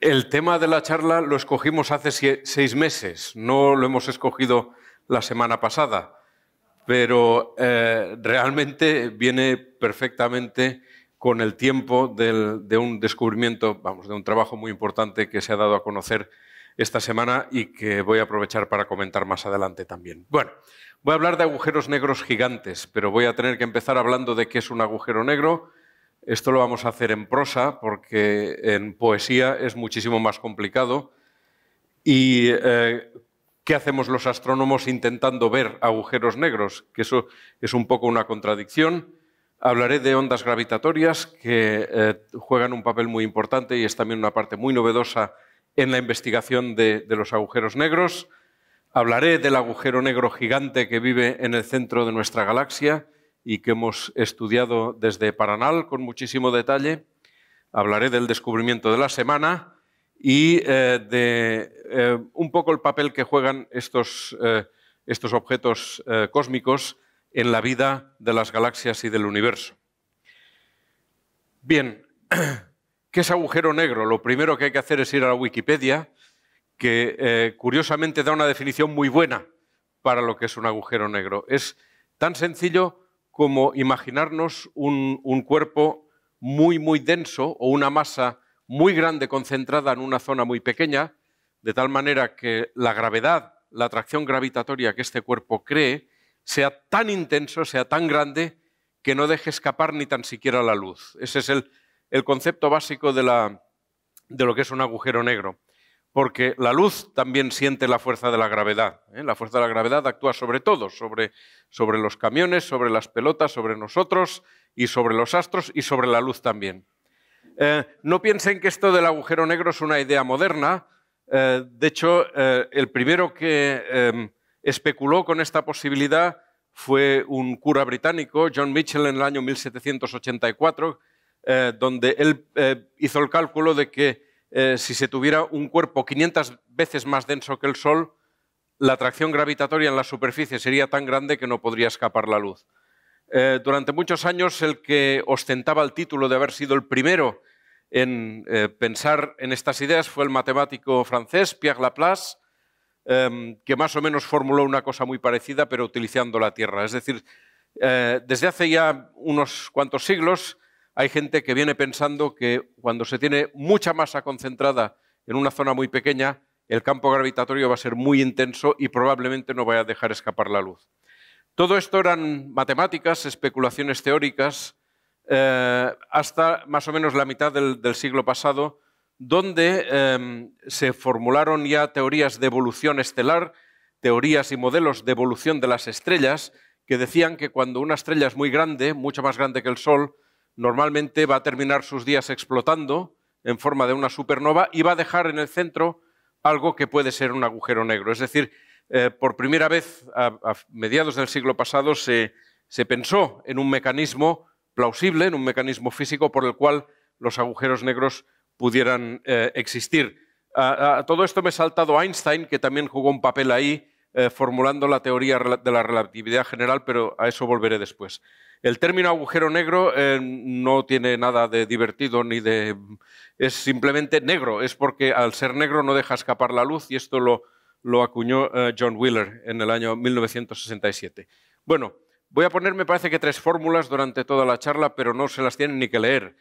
El tema de la charla lo escogimos hace seis meses, no lo hemos escogido la semana pasada, pero eh, realmente viene perfectamente con el tiempo de un descubrimiento, vamos, de un trabajo muy importante que se ha dado a conocer esta semana y que voy a aprovechar para comentar más adelante también. Bueno, voy a hablar de agujeros negros gigantes, pero voy a tener que empezar hablando de qué es un agujero negro esto lo vamos a hacer en prosa porque en poesía es muchísimo más complicado. ¿Y eh, qué hacemos los astrónomos intentando ver agujeros negros? Que eso es un poco una contradicción. Hablaré de ondas gravitatorias que eh, juegan un papel muy importante y es también una parte muy novedosa en la investigación de los agujeros negros. Hablaré del agujero negro gigante que vive en el centro de nuestra galaxia y que hemos estudiado desde Paranal con muchísimo detalle. Hablaré del descubrimiento de la semana y eh, de eh, un poco el papel que juegan estos, eh, estos objetos cósmicos en la vida de las galaxias y del universo. Bien, ¿qué es agujero negro? Lo primero que hay que hacer es ir a la Wikipedia, que curiosamente da una definición muy buena para lo que es un agujero negro. Es tan sencillo como imaginarnos un, cuerpo muy, muy denso o una masa muy grande concentrada en una zona muy pequeña, de tal manera que la gravedad, la atracción gravitatoria que este cuerpo cree, sea tan intenso, sea tan grande, que no deje escapar ni tan siquiera la luz. Ese es el, concepto básico de, lo que es un agujero negro porque la luz también siente la fuerza de la gravedad. ¿eh? La fuerza de la gravedad actúa sobre todo, sobre, sobre los camiones, sobre las pelotas, sobre nosotros y sobre los astros y sobre la luz también. Eh, no piensen que esto del agujero negro es una idea moderna. Eh, de hecho, el primero que em, especuló con esta posibilidad fue un cura británico, John Mitchell, en el año 1784, donde él hizo el cálculo de que eh, si se tuviera un cuerpo 500 veces más denso que el Sol, la atracción gravitatoria en la superficie sería tan grande que no podría escapar la luz. Eh, durante muchos años, el que ostentaba el título de haber sido el primero en eh, pensar en estas ideas fue el matemático francés Pierre Laplace, em, que más o menos formuló una cosa muy parecida, pero utilizando la Tierra. Es decir, desde hace ya unos cuantos siglos, hay gente que viene pensando que cuando se tiene mucha masa concentrada en una zona muy pequeña, el campo gravitatorio va a ser muy intenso y probablemente no vaya a dejar escapar la luz. Todo esto eran matemáticas, especulaciones teóricas, eh, hasta más o menos la mitad del, siglo pasado, donde em, se formularon ya teorías de evolución estelar, teorías y modelos de evolución de las estrellas, que decían que cuando una estrella es muy grande, mucho más grande que el Sol, normalmente va a terminar sus días explotando en forma de una supernova y va a dejar en el centro algo que puede ser un agujero negro. Es decir, eh, por primera vez a, mediados del siglo pasado se, pensó en un mecanismo plausible, en un mecanismo físico por el cual los agujeros negros pudieran eh, existir. A, todo esto me ha saltado Einstein, que también jugó un papel ahí, eh, formulando la teoría de la relatividad general, pero a eso volveré después. El término agujero negro eh, no tiene nada de divertido ni de... es simplemente negro, es porque al ser negro no deja escapar la luz y esto lo, lo acuñó eh, John Wheeler en el año 1967. Bueno, voy a poner, me parece que tres fórmulas durante toda la charla, pero no se las tienen ni que leer.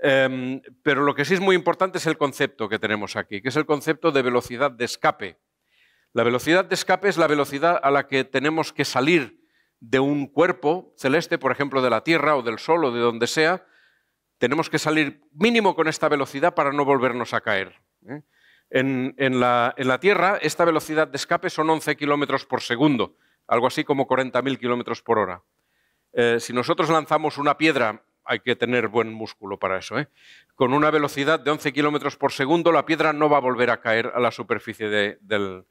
Em, pero lo que sí es muy importante es el concepto que tenemos aquí, que es el concepto de velocidad de escape. La velocidad de escape es la velocidad a la que tenemos que salir de un cuerpo celeste, por ejemplo, de la Tierra o del Sol o de donde sea, tenemos que salir mínimo con esta velocidad para no volvernos a caer. ¿eh? En, la, Tierra, esta velocidad de escape son 11 kilómetros por segundo, algo así como 40.000 kilómetros por hora. Eh, si nosotros lanzamos una piedra, hay que tener buen músculo para eso, ¿eh? con una velocidad de 11 kilómetros por segundo, la piedra no va a volver a caer a la superficie del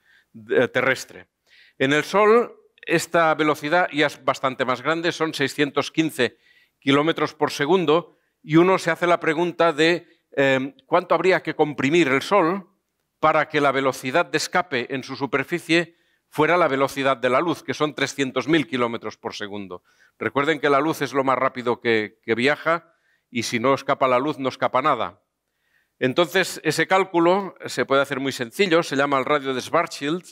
terrestre. En el Sol, esta velocidad ya es bastante más grande, son 615 kilómetros por segundo, y uno se hace la pregunta de em, cuánto habría que comprimir el Sol para que la velocidad de escape en su superficie fuera la velocidad de la luz, que son 300.000 kilómetros por segundo. Recuerden que la luz es lo más rápido que, que viaja y si no escapa la luz no escapa nada. Entonces, ese cálculo se puede hacer muy sencillo, se llama el radio de Schwarzschild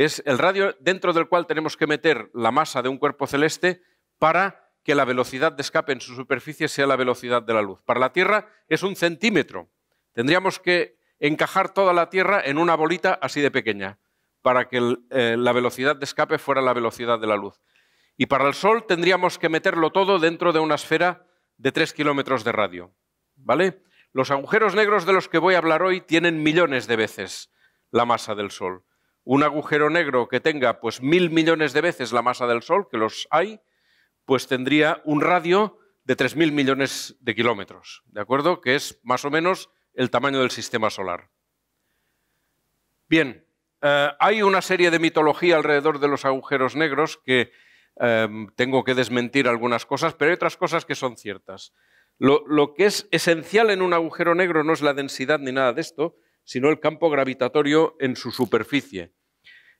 es el radio dentro del cual tenemos que meter la masa de un cuerpo celeste para que la velocidad de escape en su superficie sea la velocidad de la luz. Para la Tierra es un centímetro. Tendríamos que encajar toda la Tierra en una bolita así de pequeña para que eh, la velocidad de escape fuera la velocidad de la luz. Y para el Sol tendríamos que meterlo todo dentro de una esfera de 3 kilómetros de radio. ¿Vale? Los agujeros negros de los que voy a hablar hoy tienen millones de veces la masa del Sol un agujero negro que tenga pues mil millones de veces la masa del Sol, que los hay, pues tendría un radio de mil millones de kilómetros, ¿de acuerdo? Que es más o menos el tamaño del sistema solar. Bien, eh, hay una serie de mitología alrededor de los agujeros negros que em, tengo que desmentir algunas cosas, pero hay otras cosas que son ciertas. lo que es esencial en un agujero negro no es la densidad ni nada de esto, sino el campo gravitatorio en su superficie.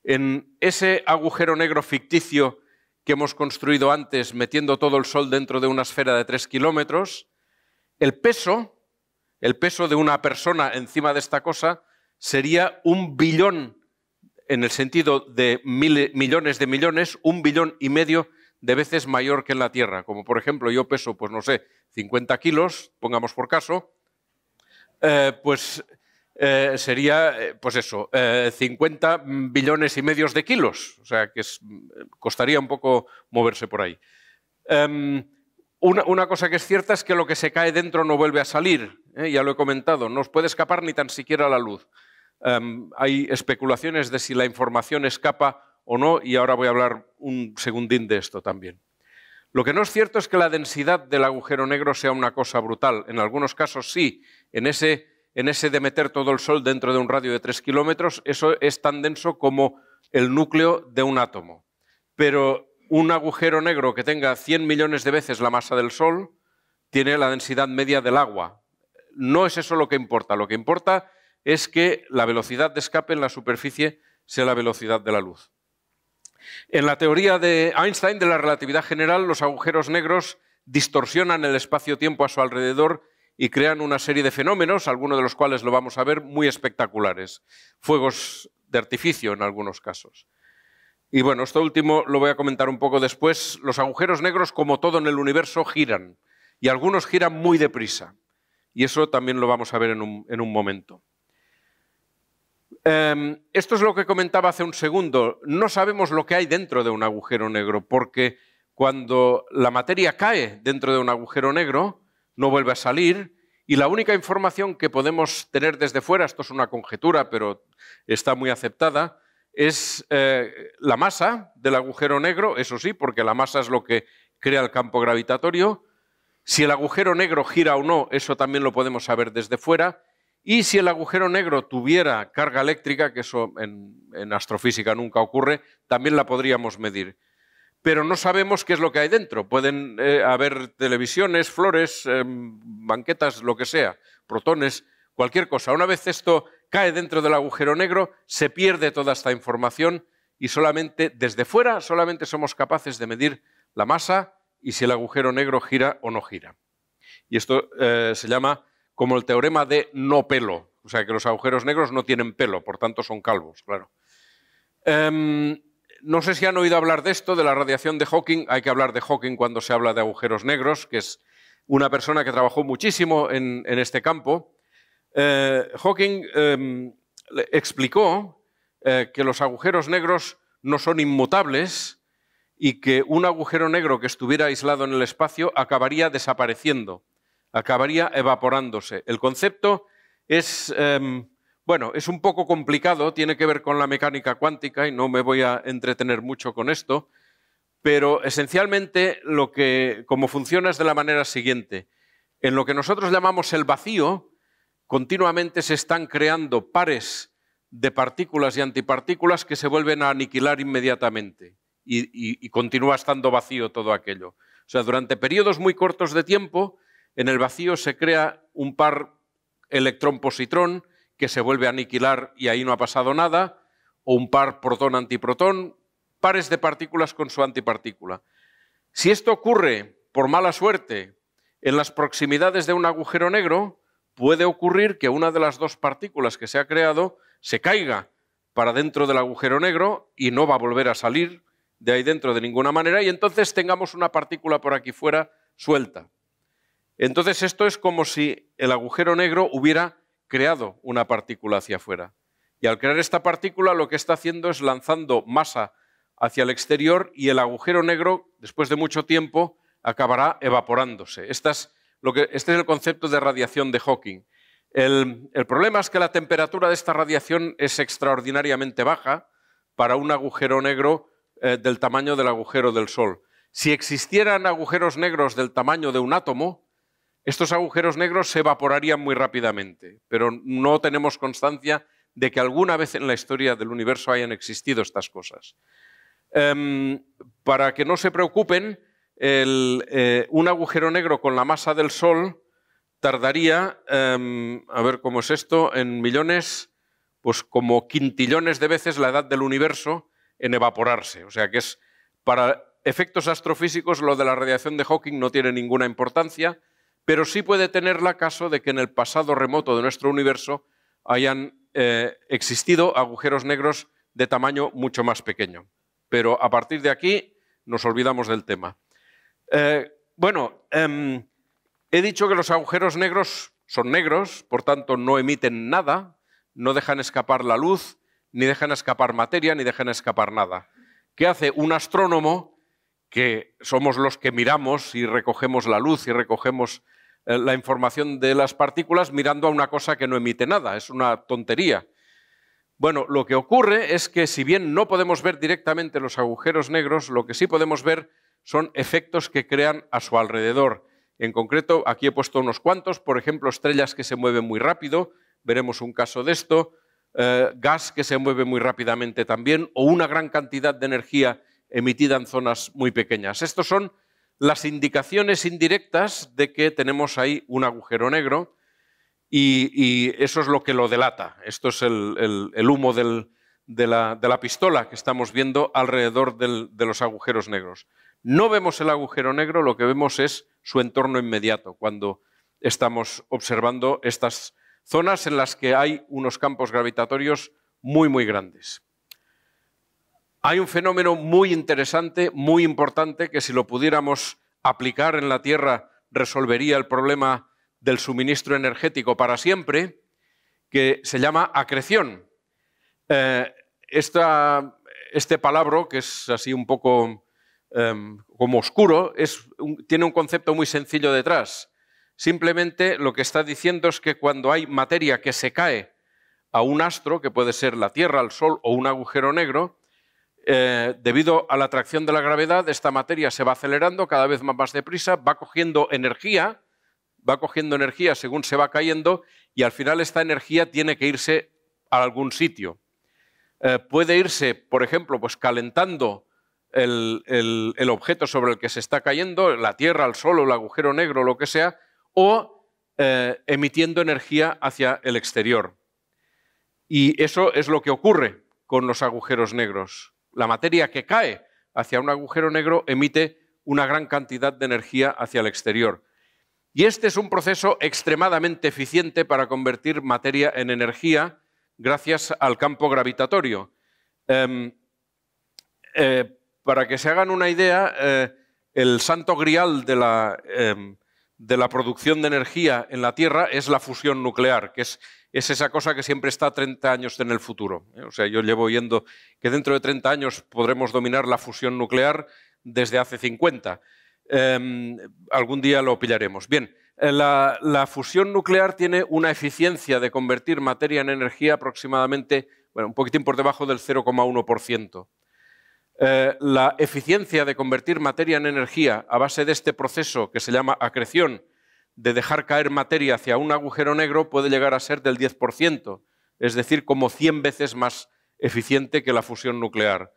En ese agujero negro ficticio que hemos construido antes, metiendo todo el Sol dentro de una esfera de tres kilómetros, el peso, el peso de una persona encima de esta cosa, sería un billón, en el sentido de millones de millones, un billón y medio de veces mayor que en la Tierra. Como por ejemplo yo peso, pues no sé, 50 kilos, pongamos por caso, eh, pues eh, sería, eh, pues eso, 50 eh, billones y medios de kilos. O sea, que costaría un poco moverse por ahí. Em, una, cosa que es cierta es que lo que se cae dentro no vuelve a salir. Ya lo he comentado, no os puede escapar ni tan siquiera la luz. Em, hay especulaciones de si la información escapa o no, y ahora voy a hablar un segundín de esto también. Lo que no es cierto es que la densidad del agujero negro sea una cosa brutal. En algunos casos sí, en ese en ese de meter todo el Sol dentro de un radio de 3 kilómetros, eso es tan denso como el núcleo de un átomo. Pero un agujero negro que tenga 100 millones de veces la masa del Sol tiene la densidad media del agua. No es eso lo que importa, lo que importa es que la velocidad de escape en la superficie sea la velocidad de la luz. En la teoría de Einstein de la relatividad general, los agujeros negros distorsionan el espacio-tiempo a su alrededor y crean una serie de fenómenos, algunos de los cuales lo vamos a ver, muy espectaculares. Fuegos de artificio en algunos casos. Y bueno, esto último lo voy a comentar un poco después. Los agujeros negros, como todo en el universo, giran. Y algunos giran muy deprisa. Y eso también lo vamos a ver en un, momento. Em, esto es lo que comentaba hace un segundo. No sabemos lo que hay dentro de un agujero negro, porque cuando la materia cae dentro de un agujero negro, no vuelve a salir y la única información que podemos tener desde fuera, esto es una conjetura, pero está muy aceptada, es eh, la masa del agujero negro, eso sí, porque la masa es lo que crea el campo gravitatorio. Si el agujero negro gira o no, eso también lo podemos saber desde fuera. Y si el agujero negro tuviera carga eléctrica, que eso en astrofísica nunca ocurre, también la podríamos medir pero no sabemos qué es lo que hay dentro. Pueden eh, haber televisiones, flores, em, banquetas, lo que sea, protones, cualquier cosa. Una vez esto cae dentro del agujero negro, se pierde toda esta información y solamente desde fuera solamente somos capaces de medir la masa y si el agujero negro gira o no gira. Y esto eh, se llama como el teorema de no pelo, o sea que los agujeros negros no tienen pelo, por tanto son calvos, claro. Em, no sé si han oído hablar de esto, de la radiación de Hawking. Hay que hablar de Hawking cuando se habla de agujeros negros, que es una persona que trabajó muchísimo en, este campo. Eh, Hawking em, explicó eh, que los agujeros negros no son inmutables y que un agujero negro que estuviera aislado en el espacio acabaría desapareciendo, acabaría evaporándose. El concepto es em, bueno, es un poco complicado, tiene que ver con la mecánica cuántica y no me voy a entretener mucho con esto, pero esencialmente lo que como funciona es de la manera siguiente. En lo que nosotros llamamos el vacío, continuamente se están creando pares de partículas y antipartículas que se vuelven a aniquilar inmediatamente y, y continúa estando vacío todo aquello. O sea, durante periodos muy cortos de tiempo, en el vacío se crea un par electrón-positrón, que se vuelve a aniquilar y ahí no ha pasado nada, o un par protón-antiprotón, pares de partículas con su antipartícula. Si esto ocurre por mala suerte en las proximidades de un agujero negro, puede ocurrir que una de las dos partículas que se ha creado se caiga para dentro del agujero negro y no va a volver a salir de ahí dentro de ninguna manera y entonces tengamos una partícula por aquí fuera suelta. Entonces esto es como si el agujero negro hubiera creado una partícula hacia afuera. Y al crear esta partícula lo que está haciendo es lanzando masa hacia el exterior y el agujero negro, después de mucho tiempo, acabará evaporándose. este es el concepto de radiación de Hawking. El, problema es que la temperatura de esta radiación es extraordinariamente baja para un agujero negro eh, del tamaño del agujero del Sol. Si existieran agujeros negros del tamaño de un átomo, estos agujeros negros se evaporarían muy rápidamente, pero no tenemos constancia de que alguna vez en la historia del universo hayan existido estas cosas. Em, para que no se preocupen, eh, un agujero negro con la masa del Sol tardaría, em, a ver cómo es esto, en millones, pues como quintillones de veces la edad del universo en evaporarse. O sea que es, para efectos astrofísicos, lo de la radiación de Hawking no tiene ninguna importancia, pero sí puede tener la caso de que en el pasado remoto de nuestro universo hayan eh, existido agujeros negros de tamaño mucho más pequeño. Pero a partir de aquí nos olvidamos del tema. Eh, bueno, em, he dicho que los agujeros negros son negros, por tanto no emiten nada, no dejan escapar la luz, ni dejan escapar materia, ni dejan escapar nada. ¿Qué hace un astrónomo que somos los que miramos y recogemos la luz y recogemos eh, la información de las partículas mirando a una cosa que no emite nada. Es una tontería. Bueno, lo que ocurre es que si bien no podemos ver directamente los agujeros negros, lo que sí podemos ver son efectos que crean a su alrededor. En concreto, aquí he puesto unos cuantos, por ejemplo, estrellas que se mueven muy rápido, veremos un caso de esto, eh, gas que se mueve muy rápidamente también, o una gran cantidad de energía emitida en zonas muy pequeñas. Estas son las indicaciones indirectas de que tenemos ahí un agujero negro y, eso es lo que lo delata. Esto es el, humo de, la, pistola que estamos viendo alrededor de los agujeros negros. No vemos el agujero negro, lo que vemos es su entorno inmediato cuando estamos observando estas zonas en las que hay unos campos gravitatorios muy, muy grandes hay un fenómeno muy interesante, muy importante, que si lo pudiéramos aplicar en la Tierra resolvería el problema del suministro energético para siempre, que se llama acreción. Eh, este palabra, que es así un poco em, como oscuro, tiene un concepto muy sencillo detrás. Simplemente lo que está diciendo es que cuando hay materia que se cae a un astro, que puede ser la Tierra, el Sol o un agujero negro, eh, debido a la atracción de la gravedad, esta materia se va acelerando cada vez más, deprisa, va cogiendo energía, va cogiendo energía según se va cayendo y al final esta energía tiene que irse a algún sitio. Eh, puede irse, por ejemplo, pues calentando el, objeto sobre el que se está cayendo, la Tierra, el Sol, el agujero negro, lo que sea, o eh, emitiendo energía hacia el exterior. Y eso es lo que ocurre con los agujeros negros la materia que cae hacia un agujero negro emite una gran cantidad de energía hacia el exterior. Y este es un proceso extremadamente eficiente para convertir materia en energía gracias al campo gravitatorio. Em, eh, para que se hagan una idea, eh, el santo grial de la, em, de la producción de energía en la Tierra es la fusión nuclear, que es es esa cosa que siempre está 30 años en el futuro. ¿eh? O sea, yo llevo oyendo que dentro de 30 años podremos dominar la fusión nuclear desde hace 50. Em, algún día lo pillaremos. Bien, eh, la, fusión nuclear tiene una eficiencia de convertir materia en energía aproximadamente, bueno, un poquitín por debajo del 0,1%. Eh, la eficiencia de convertir materia en energía a base de este proceso que se llama acreción, de dejar caer materia hacia un agujero negro puede llegar a ser del 10%, es decir, como 100 veces más eficiente que la fusión nuclear.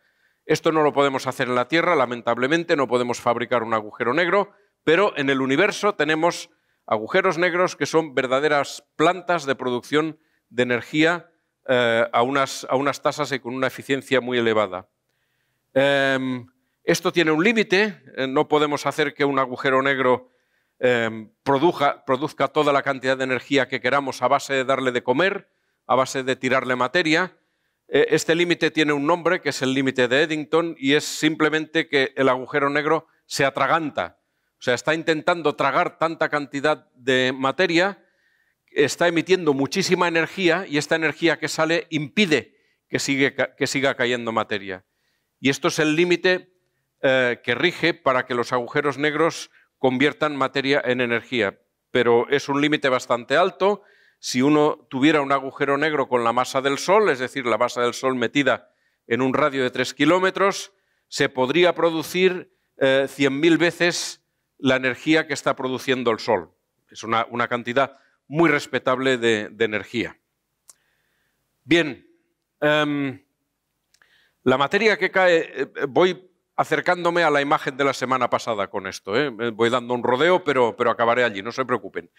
Esto no lo podemos hacer en la Tierra, lamentablemente, no podemos fabricar un agujero negro, pero en el universo tenemos agujeros negros que son verdaderas plantas de producción de energía eh, a, unas, tasas y con una eficiencia muy elevada. Em, esto tiene un límite, eh, no podemos hacer que un agujero negro Em, produzca toda la cantidad de energía que queramos a base de darle de comer, a base de tirarle materia. E, este límite tiene un nombre, que es el límite de Eddington, y es simplemente que el agujero negro se atraganta. O sea, está intentando tragar tanta cantidad de materia, está emitiendo muchísima energía y esta energía que sale impide que, que siga cayendo materia. Y esto es el límite eh, que rige para que los agujeros negros conviertan materia en energía, pero es un límite bastante alto. Si uno tuviera un agujero negro con la masa del Sol, es decir, la masa del Sol metida en un radio de 3 kilómetros, se podría producir eh, 100.000 veces la energía que está produciendo el Sol. Es una, cantidad muy respetable de, energía. Bien, em, la materia que cae, eh, voy acercándome a la imagen de la semana pasada con esto. ¿eh? Voy dando un rodeo, pero, pero acabaré allí, no se preocupen.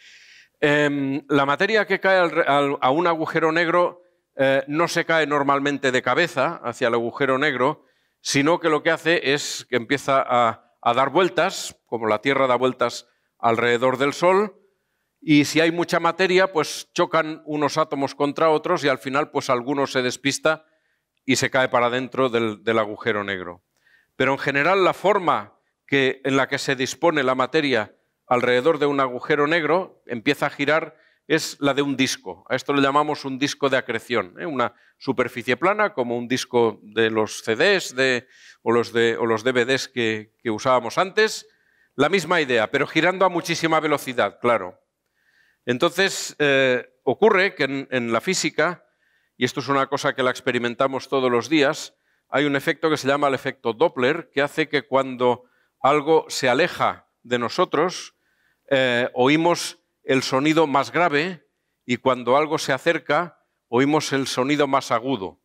Em, la materia que cae a un agujero negro eh, no se cae normalmente de cabeza hacia el agujero negro, sino que lo que hace es que empieza a, dar vueltas, como la Tierra da vueltas alrededor del Sol, y si hay mucha materia, pues chocan unos átomos contra otros y al final, pues alguno se despista y se cae para dentro del agujero negro pero en general la forma en la que se dispone la materia alrededor de un agujero negro empieza a girar es la de un disco. A esto le llamamos un disco de acreción, ¿eh? una superficie plana como un disco de los CDs o, los DVDs que, usábamos antes. La misma idea, pero girando a muchísima velocidad, claro. Entonces, eh, ocurre que en, la física, y esto es una cosa que la experimentamos todos los días, hay un efecto que se llama el efecto Doppler, que hace que cuando algo se aleja de nosotros, eh, oímos el sonido más grave y cuando algo se acerca, oímos el sonido más agudo.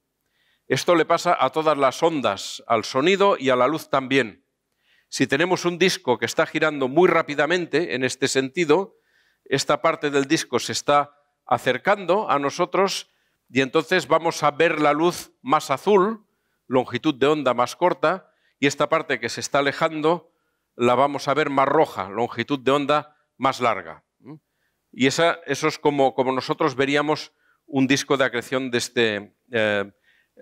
Esto le pasa a todas las ondas, al sonido y a la luz también. Si tenemos un disco que está girando muy rápidamente en este sentido, esta parte del disco se está acercando a nosotros y entonces vamos a ver la luz más azul longitud de onda más corta y esta parte que se está alejando la vamos a ver más roja, longitud de onda más larga. Y esa, eso es como, como nosotros veríamos un disco de acreción desde, este, eh,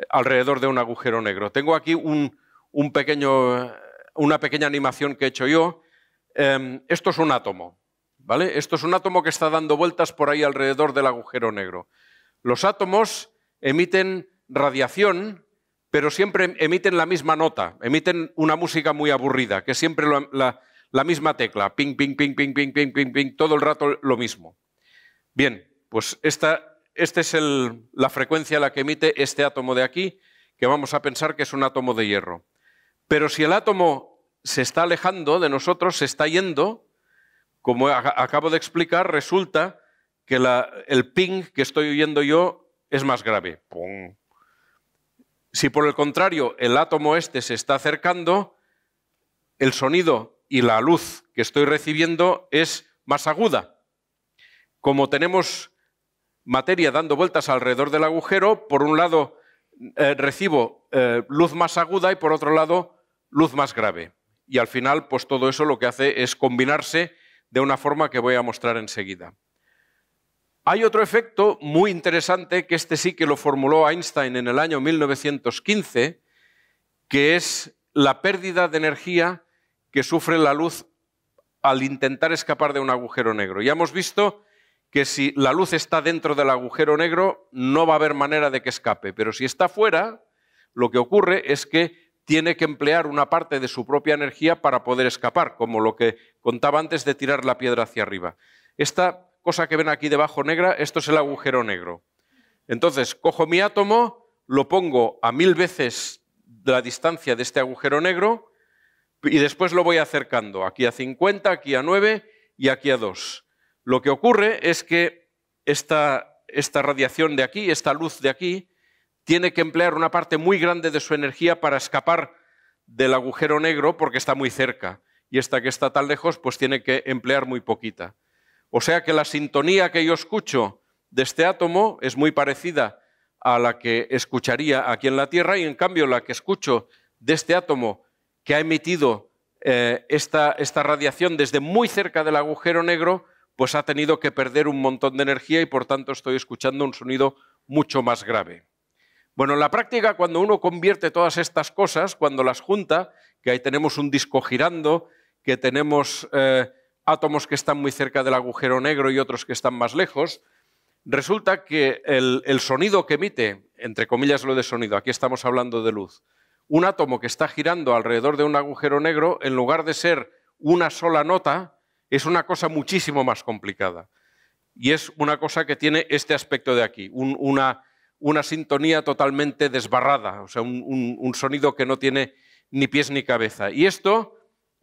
alrededor de un agujero negro. Tengo aquí un, un pequeño, una pequeña animación que he hecho yo. Em, esto es un átomo, ¿vale? Esto es un átomo que está dando vueltas por ahí alrededor del agujero negro. Los átomos emiten radiación pero siempre emiten la misma nota, emiten una música muy aburrida, que siempre la, misma tecla, ping, ping, ping, ping, ping, ping, ping, ping, todo el rato lo mismo. Bien, pues esta, este es la frecuencia a la que emite este átomo de aquí, que vamos a pensar que es un átomo de hierro. Pero si el átomo se está alejando de nosotros, se está yendo, como acabo de explicar, resulta que el ping que estoy oyendo yo es más grave. ¡Pum! Si por el contrario el átomo este se está acercando, el sonido y la luz que estoy recibiendo es más aguda. Como tenemos materia dando vueltas alrededor del agujero, por un lado eh, recibo eh, luz más aguda y por otro lado luz más grave. Y al final, pues todo eso lo que hace es combinarse de una forma que voy a mostrar enseguida. Hay otro efecto muy interesante, que este sí que lo formuló Einstein en el año 1915, que es la pérdida de energía que sufre la luz al intentar escapar de un agujero negro. Ya hemos visto que si la luz está dentro del agujero negro, no va a haber manera de que escape, pero si está fuera, lo que ocurre es que tiene que emplear una parte de su propia energía para poder escapar, como lo que contaba antes de tirar la piedra hacia arriba. Esta cosa que ven aquí debajo negra, esto es el agujero negro. Entonces, cojo mi átomo, lo pongo a mil veces la distancia de este agujero negro y después lo voy acercando, aquí a 50, aquí a 9 y aquí a 2. Lo que ocurre es que esta, esta radiación de aquí, esta luz de aquí, tiene que emplear una parte muy grande de su energía para escapar del agujero negro porque está muy cerca y esta que está tan lejos pues tiene que emplear muy poquita. O sea que la sintonía que yo escucho de este átomo es muy parecida a la que escucharía aquí en la Tierra y en cambio la que escucho de este átomo que ha emitido eh, esta, esta radiación desde muy cerca del agujero negro, pues ha tenido que perder un montón de energía y por tanto estoy escuchando un sonido mucho más grave. Bueno, en la práctica, cuando uno convierte todas estas cosas, cuando las junta, que ahí tenemos un disco girando, que tenemos eh, átomos que están muy cerca del agujero negro y otros que están más lejos, resulta que el, sonido que emite, entre comillas lo de sonido, aquí estamos hablando de luz, un átomo que está girando alrededor de un agujero negro, en lugar de ser una sola nota, es una cosa muchísimo más complicada. Y es una cosa que tiene este aspecto de aquí, una, sintonía totalmente desbarrada, o sea, un, sonido que no tiene ni pies ni cabeza. Y esto,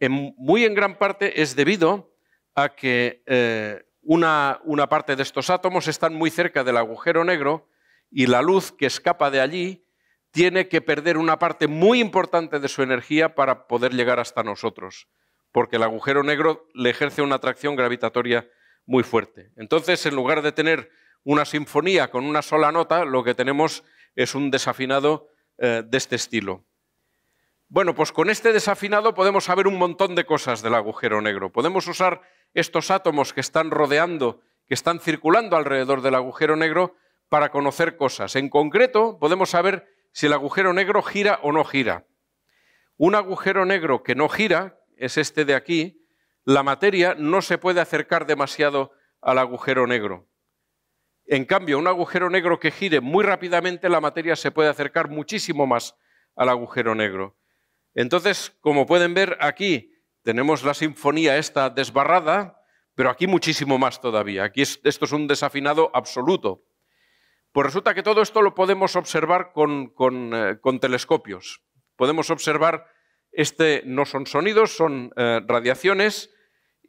muy en gran parte, es debido a que eh, una, parte de estos átomos están muy cerca del agujero negro y la luz que escapa de allí tiene que perder una parte muy importante de su energía para poder llegar hasta nosotros, porque el agujero negro le ejerce una atracción gravitatoria muy fuerte. Entonces, en lugar de tener una sinfonía con una sola nota, lo que tenemos es un desafinado eh, de este estilo. Bueno, pues con este desafinado podemos saber un montón de cosas del agujero negro. Podemos usar estos átomos que están rodeando, que están circulando alrededor del agujero negro para conocer cosas. En concreto, podemos saber si el agujero negro gira o no gira. Un agujero negro que no gira, es este de aquí, la materia no se puede acercar demasiado al agujero negro. En cambio, un agujero negro que gire muy rápidamente, la materia se puede acercar muchísimo más al agujero negro. Entonces, como pueden ver aquí, tenemos la sinfonía esta desbarrada, pero aquí muchísimo más todavía. Aquí esto es un desafinado absoluto. Pues resulta que todo esto lo podemos observar con, eh, telescopios. Podemos observar, este no son sonidos, son eh, radiaciones.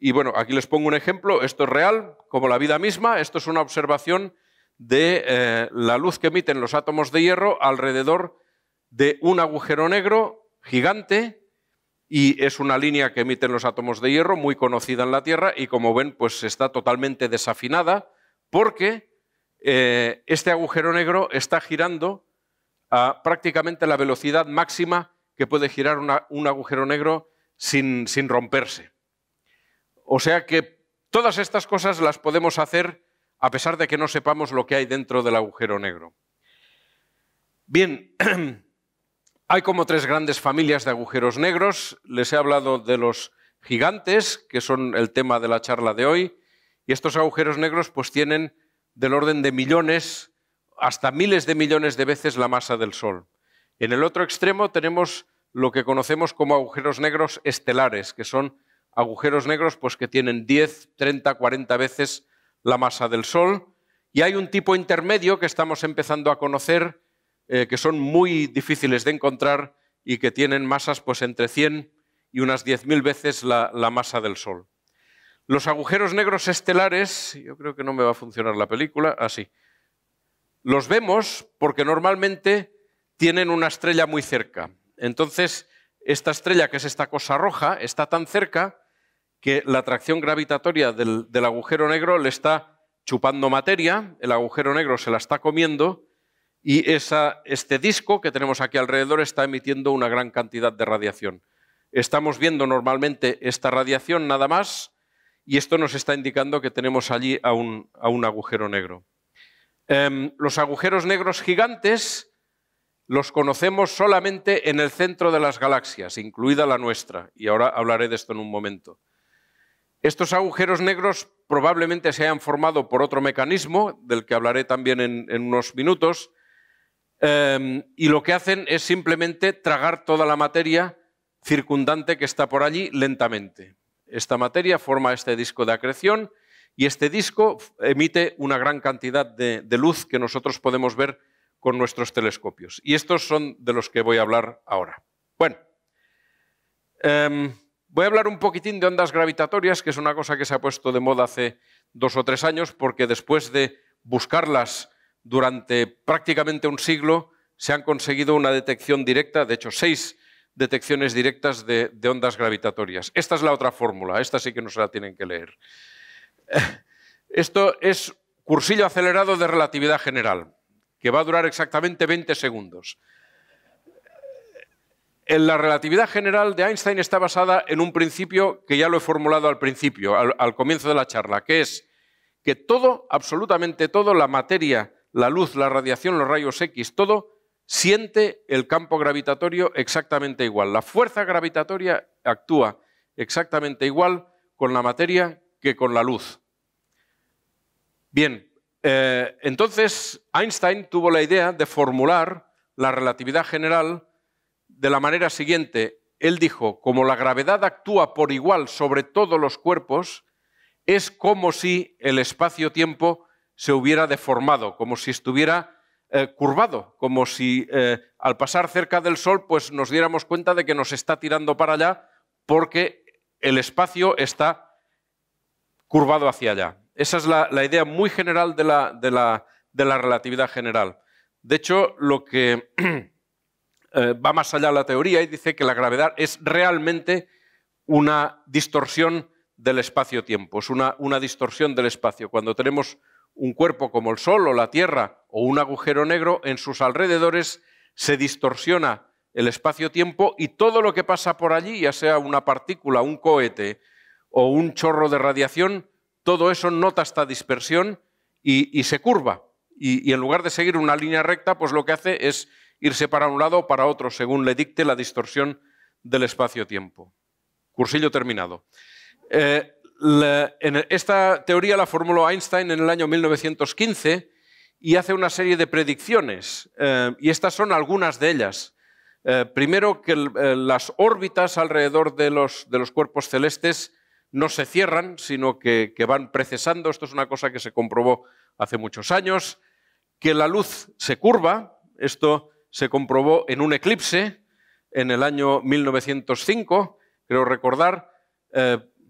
Y bueno, aquí les pongo un ejemplo, esto es real, como la vida misma, esto es una observación de eh, la luz que emiten los átomos de hierro alrededor de un agujero negro gigante y es una línea que emiten los átomos de hierro, muy conocida en la Tierra, y como ven, pues está totalmente desafinada porque eh, este agujero negro está girando a prácticamente la velocidad máxima que puede girar un agujero negro sin, sin romperse. O sea que todas estas cosas las podemos hacer a pesar de que no sepamos lo que hay dentro del agujero negro. Bien, Hay como tres grandes familias de agujeros negros. Les he hablado de los gigantes, que son el tema de la charla de hoy. Y estos agujeros negros pues tienen del orden de millones, hasta miles de millones de veces la masa del Sol. En el otro extremo tenemos lo que conocemos como agujeros negros estelares, que son agujeros negros pues, que tienen 10, 30, 40 veces la masa del Sol. Y hay un tipo intermedio que estamos empezando a conocer, eh, que son muy difíciles de encontrar y que tienen masas pues, entre 100 y unas 10.000 veces la, masa del Sol. Los agujeros negros estelares, yo creo que no me va a funcionar la película, así. Ah, Los vemos porque normalmente tienen una estrella muy cerca. Entonces, esta estrella, que es esta cosa roja, está tan cerca que la atracción gravitatoria del agujero negro le está chupando materia, el agujero negro se la está comiendo y este disco que tenemos aquí alrededor está emitiendo una gran cantidad de radiación. Estamos viendo normalmente esta radiación nada más y esto nos está indicando que tenemos allí a un, agujero negro. Em, los agujeros negros gigantes los conocemos solamente en el centro de las galaxias, incluida la nuestra, y ahora hablaré de esto en un momento. Estos agujeros negros probablemente se hayan formado por otro mecanismo, del que hablaré también en unos minutos, Em, y lo que hacen es simplemente tragar toda la materia circundante que está por allí lentamente. Esta materia forma este disco de acreción y este disco emite una gran cantidad de, luz que nosotros podemos ver con nuestros telescopios. Y estos son de los que voy a hablar ahora. Bueno, em, voy a hablar un poquitín de ondas gravitatorias, que es una cosa que se ha puesto de moda hace dos o tres años, porque después de buscarlas durante prácticamente un siglo se han conseguido una detección directa, de hecho seis detecciones directas de, ondas gravitatorias. Esta es la otra fórmula, esta sí que no se la tienen que leer. Esto es cursillo acelerado de relatividad general, que va a durar exactamente 20 segundos. En la relatividad general de Einstein está basada en un principio que ya lo he formulado al principio, al, al comienzo de la charla, que es que todo, absolutamente todo, la materia la luz, la radiación, los rayos X, todo siente el campo gravitatorio exactamente igual. La fuerza gravitatoria actúa exactamente igual con la materia que con la luz. Bien, eh, entonces Einstein tuvo la idea de formular la relatividad general de la manera siguiente. Él dijo, como la gravedad actúa por igual sobre todos los cuerpos, es como si el espacio-tiempo se hubiera deformado, como si estuviera eh, curvado, como si eh, al pasar cerca del Sol pues nos diéramos cuenta de que nos está tirando para allá porque el espacio está curvado hacia allá. Esa es la, idea muy general de la, de, la, relatividad general. De hecho, lo que eh, va más allá de la teoría y dice que la gravedad es realmente una distorsión del espacio-tiempo, es una, una distorsión del espacio. Cuando tenemos un cuerpo como el Sol o la Tierra o un agujero negro, en sus alrededores se distorsiona el espacio-tiempo y todo lo que pasa por allí, ya sea una partícula, un cohete o un chorro de radiación, todo eso nota esta dispersión y, se curva. Y, en lugar de seguir una línea recta, pues lo que hace es irse para un lado o para otro, según le dicte la distorsión del espacio-tiempo. Cursillo terminado. Eh, esta teoría la formuló Einstein en el año 1915 y hace una serie de predicciones, eh, y estas son algunas de ellas. Eh, primero, que eh, las órbitas alrededor de los, de los, cuerpos celestes no se cierran, sino que, que, van precesando. Esto es una cosa que se comprobó hace muchos años. Que la luz se curva. Esto se comprobó en un eclipse en el año 1905, creo recordar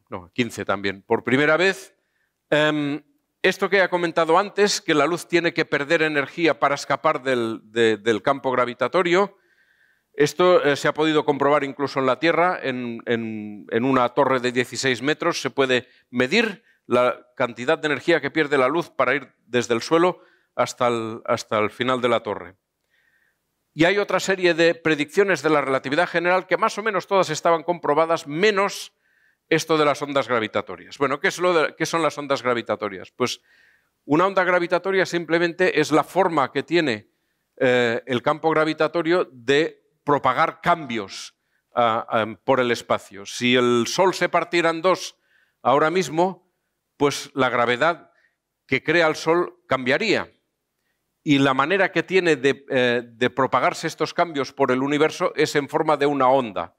no, 15 también, por primera vez, em, esto que he comentado antes, que la luz tiene que perder energía para escapar del, campo gravitatorio, esto eh, se ha podido comprobar incluso en la Tierra, en, una torre de 16 metros se puede medir la cantidad de energía que pierde la luz para ir desde el suelo hasta hasta el, final de la torre. Y hay otra serie de predicciones de la relatividad general que más o menos todas estaban comprobadas, menos esto de las ondas gravitatorias. Bueno, ¿qué, son las ondas gravitatorias? Pues una onda gravitatoria simplemente es la forma que tiene eh, el campo gravitatorio de propagar cambios por el espacio. Si el Sol se partiera en dos ahora mismo, pues la gravedad que crea el Sol cambiaría. Y la manera que tiene de eh, propagarse estos cambios por el universo es en forma de una onda.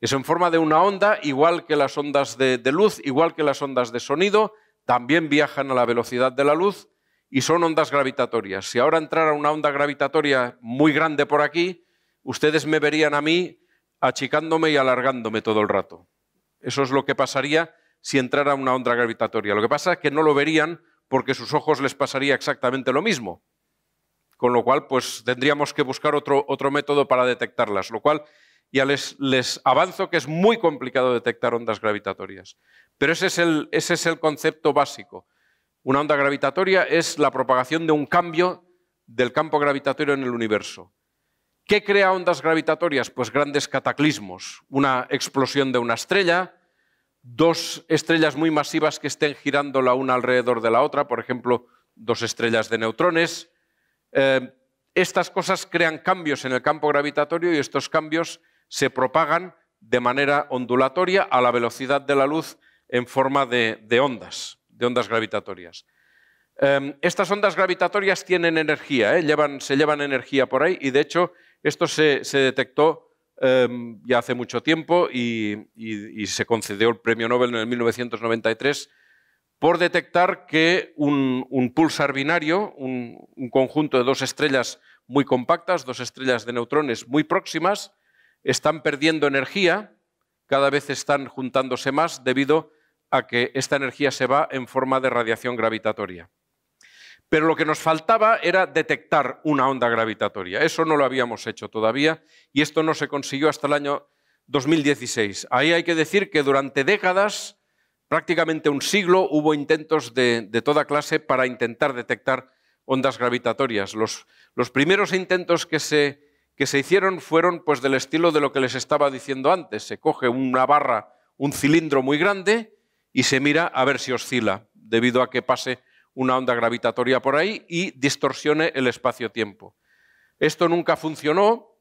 Es en forma de una onda, igual que las ondas de, luz, igual que las ondas de sonido, también viajan a la velocidad de la luz y son ondas gravitatorias. Si ahora entrara una onda gravitatoria muy grande por aquí, ustedes me verían a mí achicándome y alargándome todo el rato. Eso es lo que pasaría si entrara una onda gravitatoria. Lo que pasa es que no lo verían porque sus ojos les pasaría exactamente lo mismo. Con lo cual, pues tendríamos que buscar otro, otro método para detectarlas, lo cual ya les, avanzo que es muy complicado detectar ondas gravitatorias, pero ese es, el, ese es el concepto básico. Una onda gravitatoria es la propagación de un cambio del campo gravitatorio en el universo. ¿Qué crea ondas gravitatorias? Pues grandes cataclismos, una explosión de una estrella, dos estrellas muy masivas que estén girando la una alrededor de la otra, por ejemplo, dos estrellas de neutrones. Eh, estas cosas crean cambios en el campo gravitatorio y estos cambios se propagan de manera ondulatoria a la velocidad de la luz en forma de, ondas, de ondas gravitatorias. Em, estas ondas gravitatorias tienen energía, ¿eh? se llevan energía por ahí y de hecho esto se, detectó em, ya hace mucho tiempo y, se concedió el premio Nobel en el 1993 por detectar que un, pulsar binario, un conjunto de dos estrellas muy compactas, dos estrellas de neutrones muy próximas, están perdiendo energía, cada vez están juntándose más debido a que esta energía se va en forma de radiación gravitatoria. Pero lo que nos faltaba era detectar una onda gravitatoria. Eso no lo habíamos hecho todavía y esto no se consiguió hasta el año 2016. Ahí hay que decir que durante décadas, prácticamente un siglo, hubo intentos de, toda clase para intentar detectar ondas gravitatorias. Los, los primeros intentos que se que se hicieron fueron pues del estilo de lo que les estaba diciendo antes. Se coge una barra, un cilindro muy grande y se mira a ver si oscila, debido a que pase una onda gravitatoria por ahí y distorsione el espacio-tiempo. Esto nunca funcionó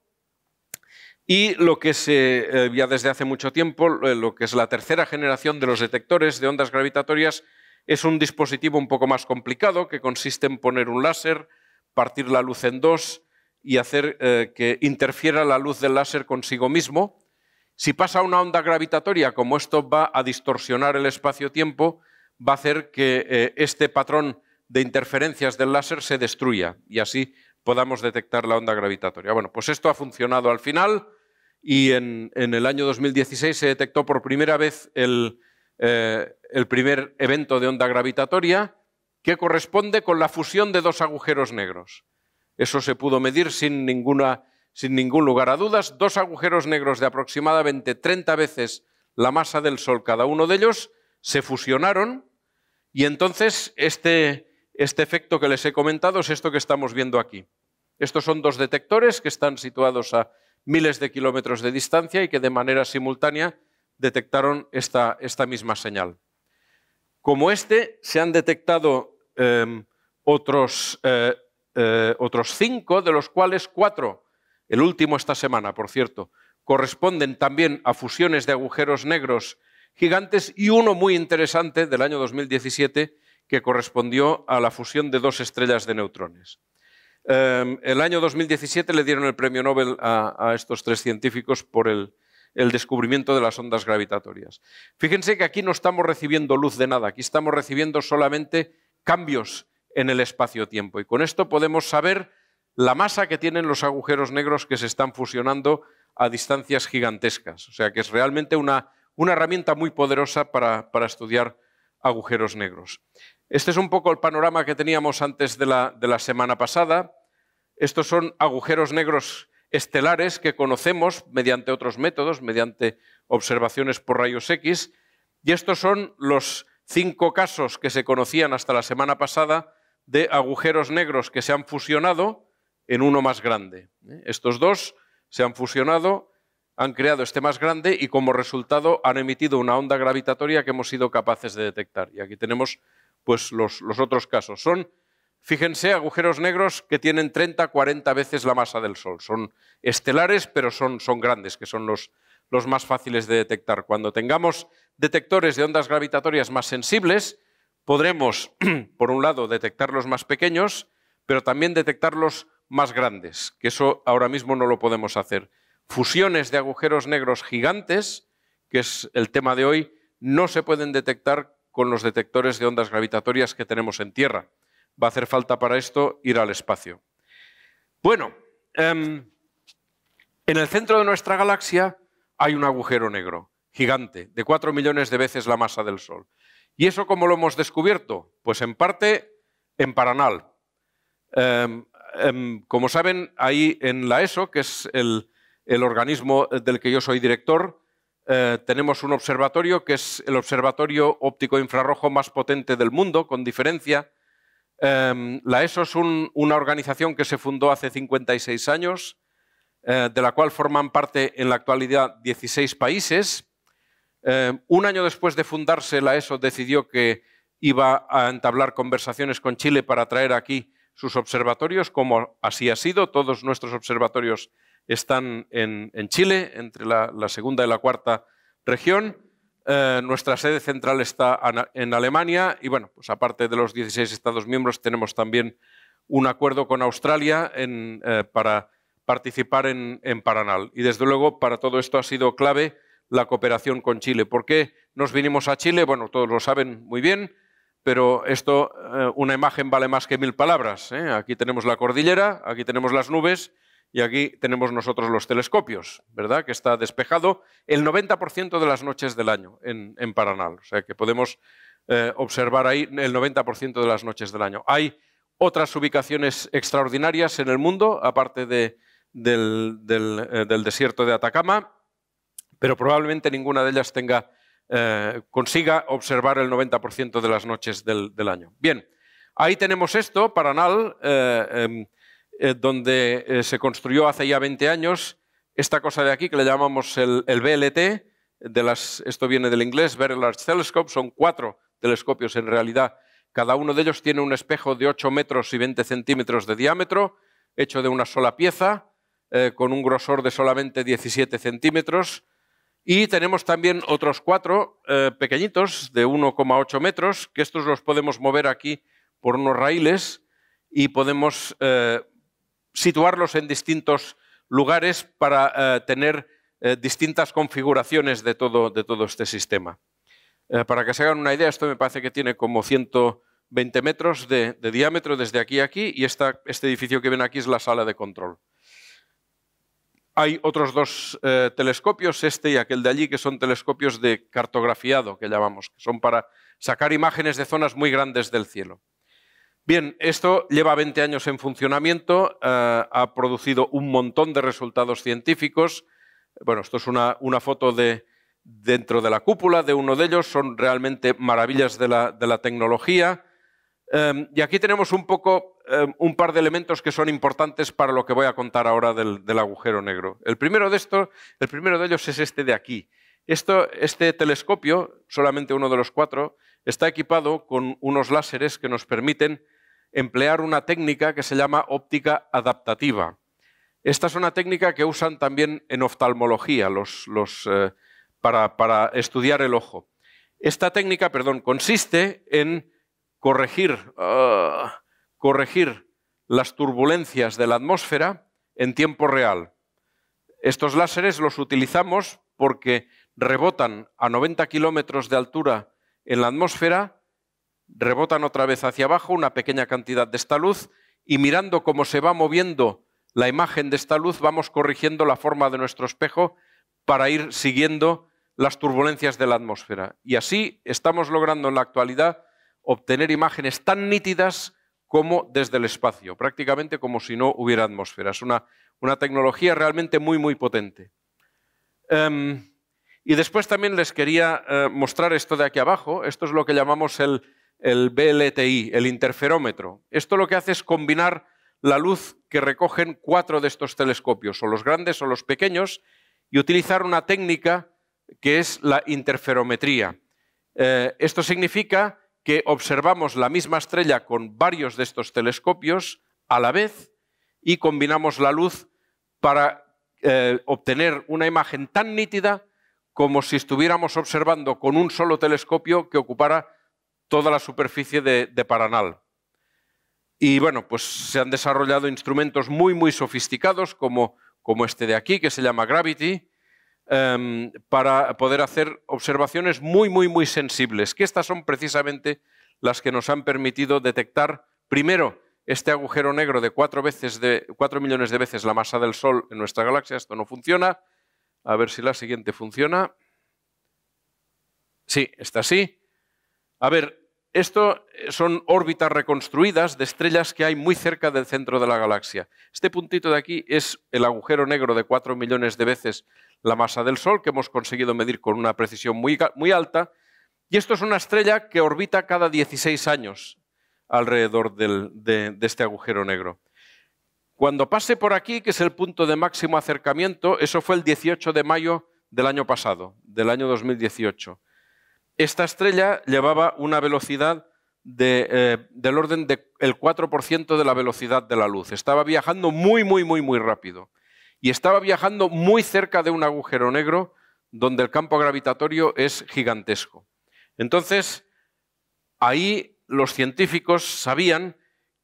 y lo que se eh, ya desde hace mucho tiempo, eh, lo que es la tercera generación de los detectores de ondas gravitatorias, es un dispositivo un poco más complicado que consiste en poner un láser, partir la luz en dos, y hacer eh, que interfiera la luz del láser consigo mismo. Si pasa una onda gravitatoria, como esto va a distorsionar el espacio-tiempo, va a hacer que eh, este patrón de interferencias del láser se destruya y así podamos detectar la onda gravitatoria. Bueno, pues esto ha funcionado al final y en, el año 2016 se detectó por primera vez eh, el primer evento de onda gravitatoria que corresponde con la fusión de dos agujeros negros. Eso se pudo medir sin, ninguna, sin ningún lugar a dudas. Dos agujeros negros de aproximadamente 30 veces la masa del Sol, cada uno de ellos, se fusionaron y entonces este, este efecto que les he comentado es esto que estamos viendo aquí. Estos son dos detectores que están situados a miles de kilómetros de distancia y que de manera simultánea detectaron esta, esta misma señal. Como este, se han detectado em, otros eh, eh, otros cinco, de los cuales cuatro, el último esta semana, por cierto, corresponden también a fusiones de agujeros negros gigantes y uno muy interesante del año 2017 que correspondió a la fusión de dos estrellas de neutrones. Em, el año 2017 le dieron el premio Nobel a, estos tres científicos por el descubrimiento de las ondas gravitatorias. Fíjense que aquí no estamos recibiendo luz de nada, aquí estamos recibiendo solamente cambios en el espacio-tiempo. Y con esto podemos saber la masa que tienen los agujeros negros que se están fusionando a distancias gigantescas. O sea que es realmente una, herramienta muy poderosa para, estudiar agujeros negros. Este es un poco el panorama que teníamos antes de la semana pasada. Estos son agujeros negros estelares que conocemos mediante otros métodos, mediante observaciones por rayos X. Y estos son los cinco casos que se conocían hasta la semana pasada de agujeros negros que se han fusionado en uno más grande. ¿eh? Estos dos se han fusionado, han creado este más grande y como resultado han emitido una onda gravitatoria que hemos sido capaces de detectar. Y aquí tenemos pues, los, los otros casos. Son, fíjense, agujeros negros que tienen 30, 40 veces la masa del Sol. Son estelares, pero son, son grandes, que son los, los más fáciles de detectar. Cuando tengamos detectores de ondas gravitatorias más sensibles, podremos, por un lado, detectar los más pequeños, pero también detectar los más grandes, que eso ahora mismo no lo podemos hacer. Fusiones de agujeros negros gigantes, que es el tema de hoy, no se pueden detectar con los detectores de ondas gravitatorias que tenemos en Tierra. Va a hacer falta para esto ir al espacio. Bueno, em, en el centro de nuestra galaxia hay un agujero negro gigante, de cuatro millones de veces la masa del Sol. ¿Y eso cómo lo hemos descubierto? Pues en parte en Paranal. Em, em, como saben, ahí en la ESO, que es el, organismo del que yo soy director, eh, tenemos un observatorio que es el observatorio óptico infrarrojo más potente del mundo, con diferencia. Em, la ESO es una organización que se fundó hace 56 años, eh, de la cual forman parte en la actualidad 16 países Em, un año después de fundarse, la ESO decidió que iba a entablar conversaciones con Chile para traer aquí sus observatorios, como así ha sido. Todos nuestros observatorios están en, Chile, entre la, segunda y la cuarta región. Eh, nuestra sede central está en Alemania y, bueno, pues aparte de los 16 Estados miembros, tenemos también un acuerdo con Australia eh, para participar en, en Paranal. Y, desde luego, para todo esto ha sido clave la cooperación con Chile. ¿Por qué nos vinimos a Chile? Bueno, todos lo saben muy bien, pero esto, eh, una imagen vale más que mil palabras. ¿eh? Aquí tenemos la cordillera, aquí tenemos las nubes y aquí tenemos nosotros los telescopios, ¿verdad? Que está despejado el 90% de las noches del año en, Paranal. O sea que podemos eh, observar ahí el 90% de las noches del año. Hay otras ubicaciones extraordinarias en el mundo, aparte de, del desierto de Atacama pero probablemente ninguna de ellas tenga, eh, consiga observar el 90% de las noches del, año. Bien, ahí tenemos esto, Paranal, eh, em, eh, donde se construyó hace ya 20 años esta cosa de aquí que le llamamos el, BLT, esto viene del inglés, Very Large Telescope, son cuatro telescopios en realidad. Cada uno de ellos tiene un espejo de 8 metros y 20 centímetros de diámetro, hecho de una sola pieza, con un grosor de solamente 17 centímetros, y tenemos también otros cuatro eh, pequeñitos de 1,8 metros, que estos los podemos mover aquí por unos raíles y podemos eh, situarlos en distintos lugares para eh, tener distintas configuraciones de todo, este sistema. para que se hagan una idea, esto me parece que tiene como 120 metros de, diámetro desde aquí a aquí y este edificio que ven aquí es la sala de control. Hay otros dos eh, telescopios, este y aquel de allí, que son telescopios de cartografiado, que llamamos, que son para sacar imágenes de zonas muy grandes del cielo. Bien, esto lleva 20 años en funcionamiento, eh, ha producido un montón de resultados científicos. Bueno, esto es una, foto de, dentro de la cúpula de uno de ellos, son realmente maravillas de la, tecnología. Eh, y aquí tenemos un poco Em, un par de elementos que son importantes para lo que voy a contar ahora del, agujero negro. El primero, de el primero de ellos es este de aquí. Esto, este telescopio, solamente uno de los cuatro, está equipado con unos láseres que nos permiten emplear una técnica que se llama óptica adaptativa. Esta es una técnica que usan también en oftalmología los, eh, para, estudiar el ojo. Esta técnica, perdón, consiste en corregir ah, corregir las turbulencias de la atmósfera en tiempo real. Estos láseres los utilizamos porque rebotan a 90 kilómetros de altura en la atmósfera, rebotan otra vez hacia abajo una pequeña cantidad de esta luz y mirando cómo se va moviendo la imagen de esta luz vamos corrigiendo la forma de nuestro espejo para ir siguiendo las turbulencias de la atmósfera. Y así estamos logrando en la actualidad obtener imágenes tan nítidas como desde el espacio, prácticamente como si no hubiera atmósfera. Es una, tecnología realmente muy, muy potente. Em, y después también les quería eh, mostrar esto de aquí abajo. Esto es lo que llamamos el, el BLTI, el interferómetro. Esto lo que hace es combinar la luz que recogen cuatro de estos telescopios, o los grandes o los pequeños, y utilizar una técnica que es la interferometría. Eh, esto significa que observamos la misma estrella con varios de estos telescopios a la vez y combinamos la luz para eh, obtener una imagen tan nítida como si estuviéramos observando con un solo telescopio que ocupara toda la superficie de, de Paranal. Y bueno, pues se han desarrollado instrumentos muy, muy sofisticados como, como este de aquí, que se llama Gravity, Em, para poder hacer observaciones muy, muy, muy sensibles, que estas son precisamente las que nos han permitido detectar, primero, este agujero negro de cuatro, millones de veces la masa del Sol en nuestra galaxia. Esto no funciona. A ver si la siguiente funciona. Sí, está así. A ver, esto eh, son órbitas reconstruidas de estrellas que hay muy cerca del centro de la galaxia. Este puntito de aquí es el agujero negro de cuatro millones de veces la masa del Sol, que hemos conseguido medir con una precisión muy, alta. Y esto es una estrella que orbita cada 16 años alrededor de, este agujero negro. Cuando pase por aquí, que es el punto de máximo acercamiento, eso fue el 18 de mayo del año pasado, del año 2018. Esta estrella llevaba una velocidad eh, del orden del 4% de la velocidad de la luz. Estaba viajando muy, muy, muy, muy rápido y estaba viajando muy cerca de un agujero negro donde el campo gravitatorio es gigantesco. Entonces, ahí los científicos sabían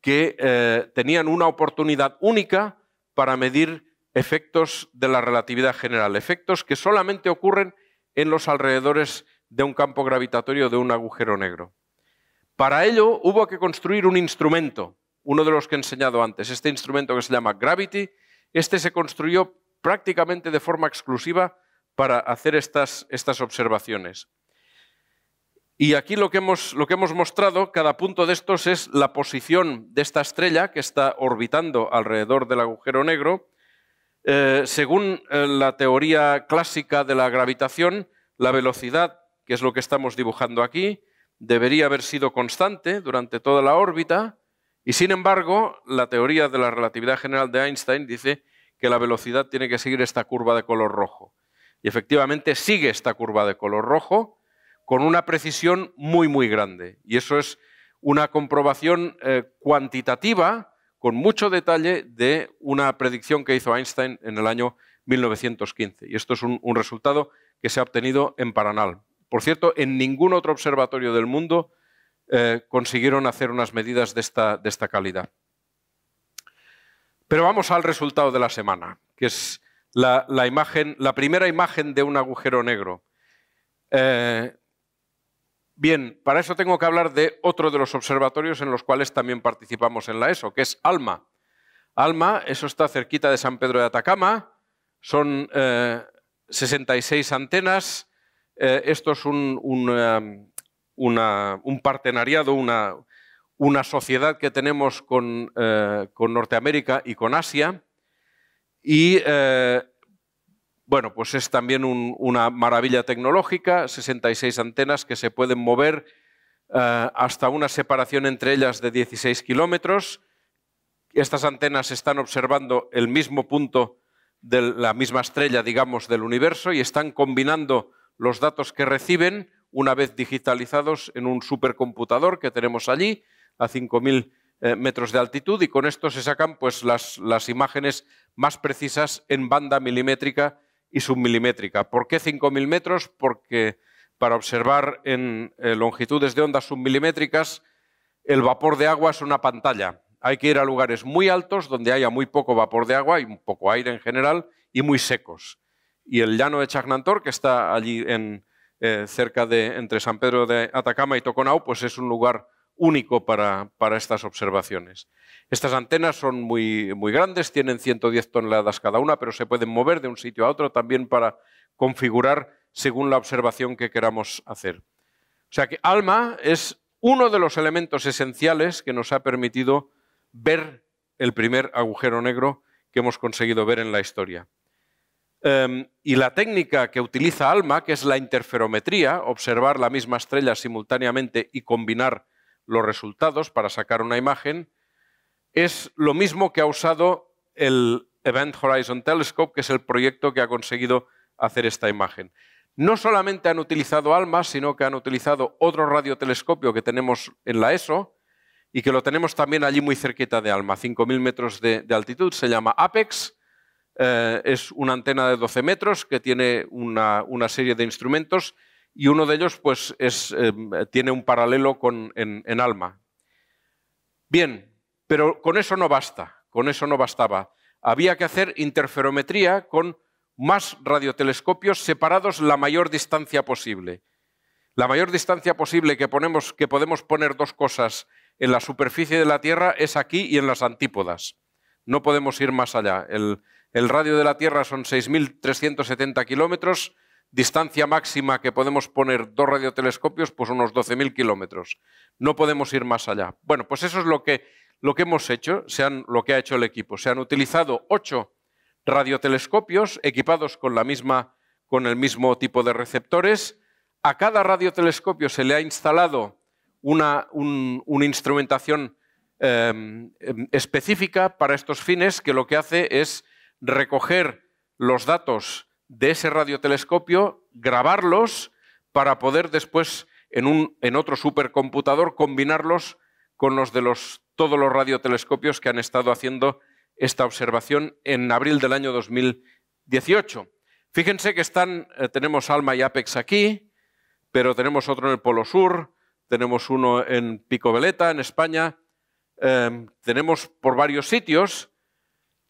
que eh, tenían una oportunidad única para medir efectos de la relatividad general, efectos que solamente ocurren en los alrededores de un campo gravitatorio de un agujero negro. Para ello hubo que construir un instrumento, uno de los que he enseñado antes, este instrumento que se llama Gravity, este se construyó prácticamente de forma exclusiva para hacer estas, observaciones. Y aquí lo que, hemos, lo que hemos mostrado, cada punto de estos es la posición de esta estrella que está orbitando alrededor del agujero negro. Eh, según eh, la teoría clásica de la gravitación, la velocidad, que es lo que estamos dibujando aquí, debería haber sido constante durante toda la órbita, y sin embargo, la teoría de la relatividad general de Einstein dice que la velocidad tiene que seguir esta curva de color rojo. Y efectivamente sigue esta curva de color rojo con una precisión muy, muy grande. Y eso es una comprobación eh, cuantitativa con mucho detalle de una predicción que hizo Einstein en el año 1915. Y esto es un, un resultado que se ha obtenido en Paranal. Por cierto, en ningún otro observatorio del mundo eh, consiguieron hacer unas medidas de esta, de esta calidad. Pero vamos al resultado de la semana, que es la, imagen, la primera imagen de un agujero negro. Eh, bien, para eso tengo que hablar de otro de los observatorios en los cuales también participamos en la ESO, que es ALMA. ALMA, eso está cerquita de San Pedro de Atacama, son 66 eh, antenas, esto es un, un partenariado, una, sociedad que tenemos eh, con, Norteamérica y con Asia. Y eh, bueno, pues es también una maravilla tecnológica, 66 antenas que se pueden mover eh, hasta una separación entre ellas de 16 kilómetros. Estas antenas están observando el mismo punto de la misma estrella, digamos, del universo y están combinando los datos que reciben una vez digitalizados en un supercomputador que tenemos allí a 5.000 eh, metros de altitud y con esto se sacan pues, las, las imágenes más precisas en banda milimétrica y submilimétrica. ¿Por qué 5.000 metros? Porque para observar en eh, longitudes de onda submilimétricas el vapor de agua es una pantalla. Hay que ir a lugares muy altos donde haya muy poco vapor de agua y poco aire en general y muy secos. Y el llano de Chagnantor, que está allí en, eh, cerca de entre San Pedro de Atacama y Toconau, pues es un lugar único para, estas observaciones. Estas antenas son muy, muy grandes, tienen 110 toneladas cada una, pero se pueden mover de un sitio a otro también para configurar según la observación que queramos hacer. O sea que ALMA es uno de los elementos esenciales que nos ha permitido ver el primer agujero negro que hemos conseguido ver en la historia. Em, y la técnica que utiliza ALMA, que es la interferometría, observar la misma estrella simultáneamente y combinar los resultados para sacar una imagen, es lo mismo que ha usado el Event Horizon Telescope, que es el proyecto que ha conseguido hacer esta imagen. No solamente han utilizado ALMA, sino que han utilizado otro radiotelescopio que tenemos en la ESO y que lo tenemos también allí muy cerquita de ALMA, 5.000 metros de altitud, se llama APEX eh, es una antena de 12 metros que tiene una, serie de instrumentos y uno de ellos pues, em, tiene un paralelo en, Alma. Bien, pero con eso no basta, con eso no bastaba. Había que hacer interferometría con más radiotelescopios separados la mayor distancia posible. La mayor distancia posible que podemos poner dos cosas en la superficie de la Tierra es aquí y en las antípodas. No podemos ir más allá. El, radio de la Tierra son 6.370 kilómetros, distancia máxima que podemos poner dos radiotelescopios, pues unos 12.000 kilómetros. No podemos ir más allá. Bueno, pues eso es lo que, lo que hemos hecho, lo que ha hecho el equipo. Se han utilizado ocho radiotelescopios equipados con, la misma, con el mismo tipo de receptores. A cada radiotelescopio se le ha instalado una una instrumentación Em, em, específica para estos fines que lo que hace es recoger los datos de ese radiotelescopio, grabarlos para poder después en, un, en otro supercomputador combinarlos con los de los, todos los radiotelescopios que han estado haciendo esta observación en abril del año 2018. Fíjense que están, eh, tenemos ALMA y APEX aquí, pero tenemos otro en el Polo Sur, tenemos uno en Pico Veleta, en España, Em, tenemos por varios sitios,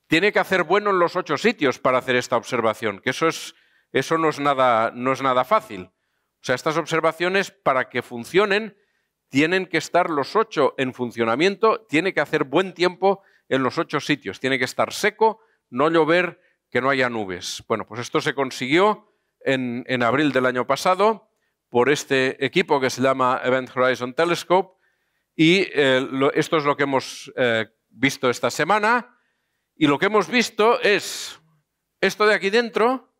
tiene que hacer bueno en los ocho sitios para hacer esta observación, que eso, es, eso no, es nada, no es nada fácil. O sea, estas observaciones para que funcionen tienen que estar los ocho en funcionamiento, tiene que hacer buen tiempo en los ocho sitios, tiene que estar seco, no llover, que no haya nubes. Bueno, pues esto se consiguió en, en abril del año pasado por este equipo que se llama Event Horizon Telescope y eh, esto es lo que hemos eh, visto esta semana. Y lo que hemos visto es, esto de aquí dentro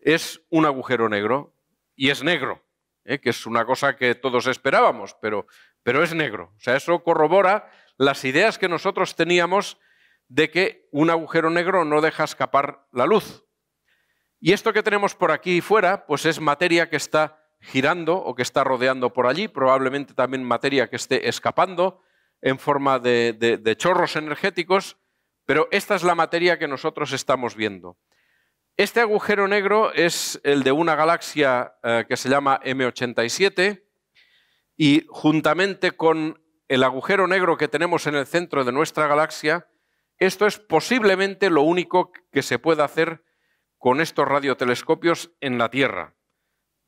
es un agujero negro. Y es negro, ¿eh? que es una cosa que todos esperábamos, pero, pero es negro. O sea, eso corrobora las ideas que nosotros teníamos de que un agujero negro no deja escapar la luz. Y esto que tenemos por aquí y fuera, pues es materia que está girando o que está rodeando por allí, probablemente también materia que esté escapando en forma de, chorros energéticos, pero esta es la materia que nosotros estamos viendo. Este agujero negro es el de una galaxia eh, que se llama M87 y juntamente con el agujero negro que tenemos en el centro de nuestra galaxia, esto es posiblemente lo único que se puede hacer con estos radiotelescopios en la Tierra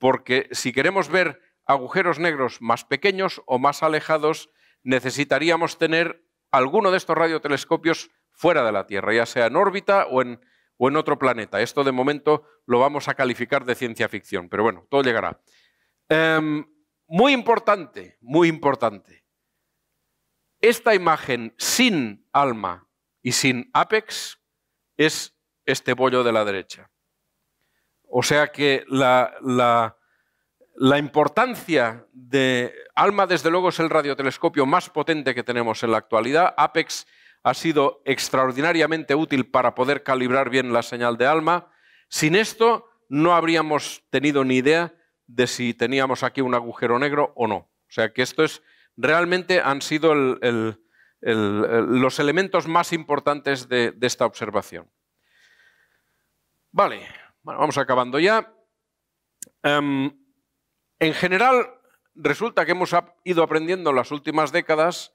porque si queremos ver agujeros negros más pequeños o más alejados, necesitaríamos tener alguno de estos radiotelescopios fuera de la Tierra, ya sea en órbita o en, otro planeta. Esto de momento lo vamos a calificar de ciencia ficción, pero bueno, todo llegará. Em, muy importante, muy importante. Esta imagen sin alma y sin apex es este bollo de la derecha. O sea que la, importancia de ALMA, desde luego, es el radiotelescopio más potente que tenemos en la actualidad. APEX ha sido extraordinariamente útil para poder calibrar bien la señal de ALMA. Sin esto no habríamos tenido ni idea de si teníamos aquí un agujero negro o no. O sea que esto es realmente han sido los elementos más importantes de esta observación. Vale, bueno, vamos acabando ya. Em, en general, resulta que hemos ido aprendiendo en las últimas décadas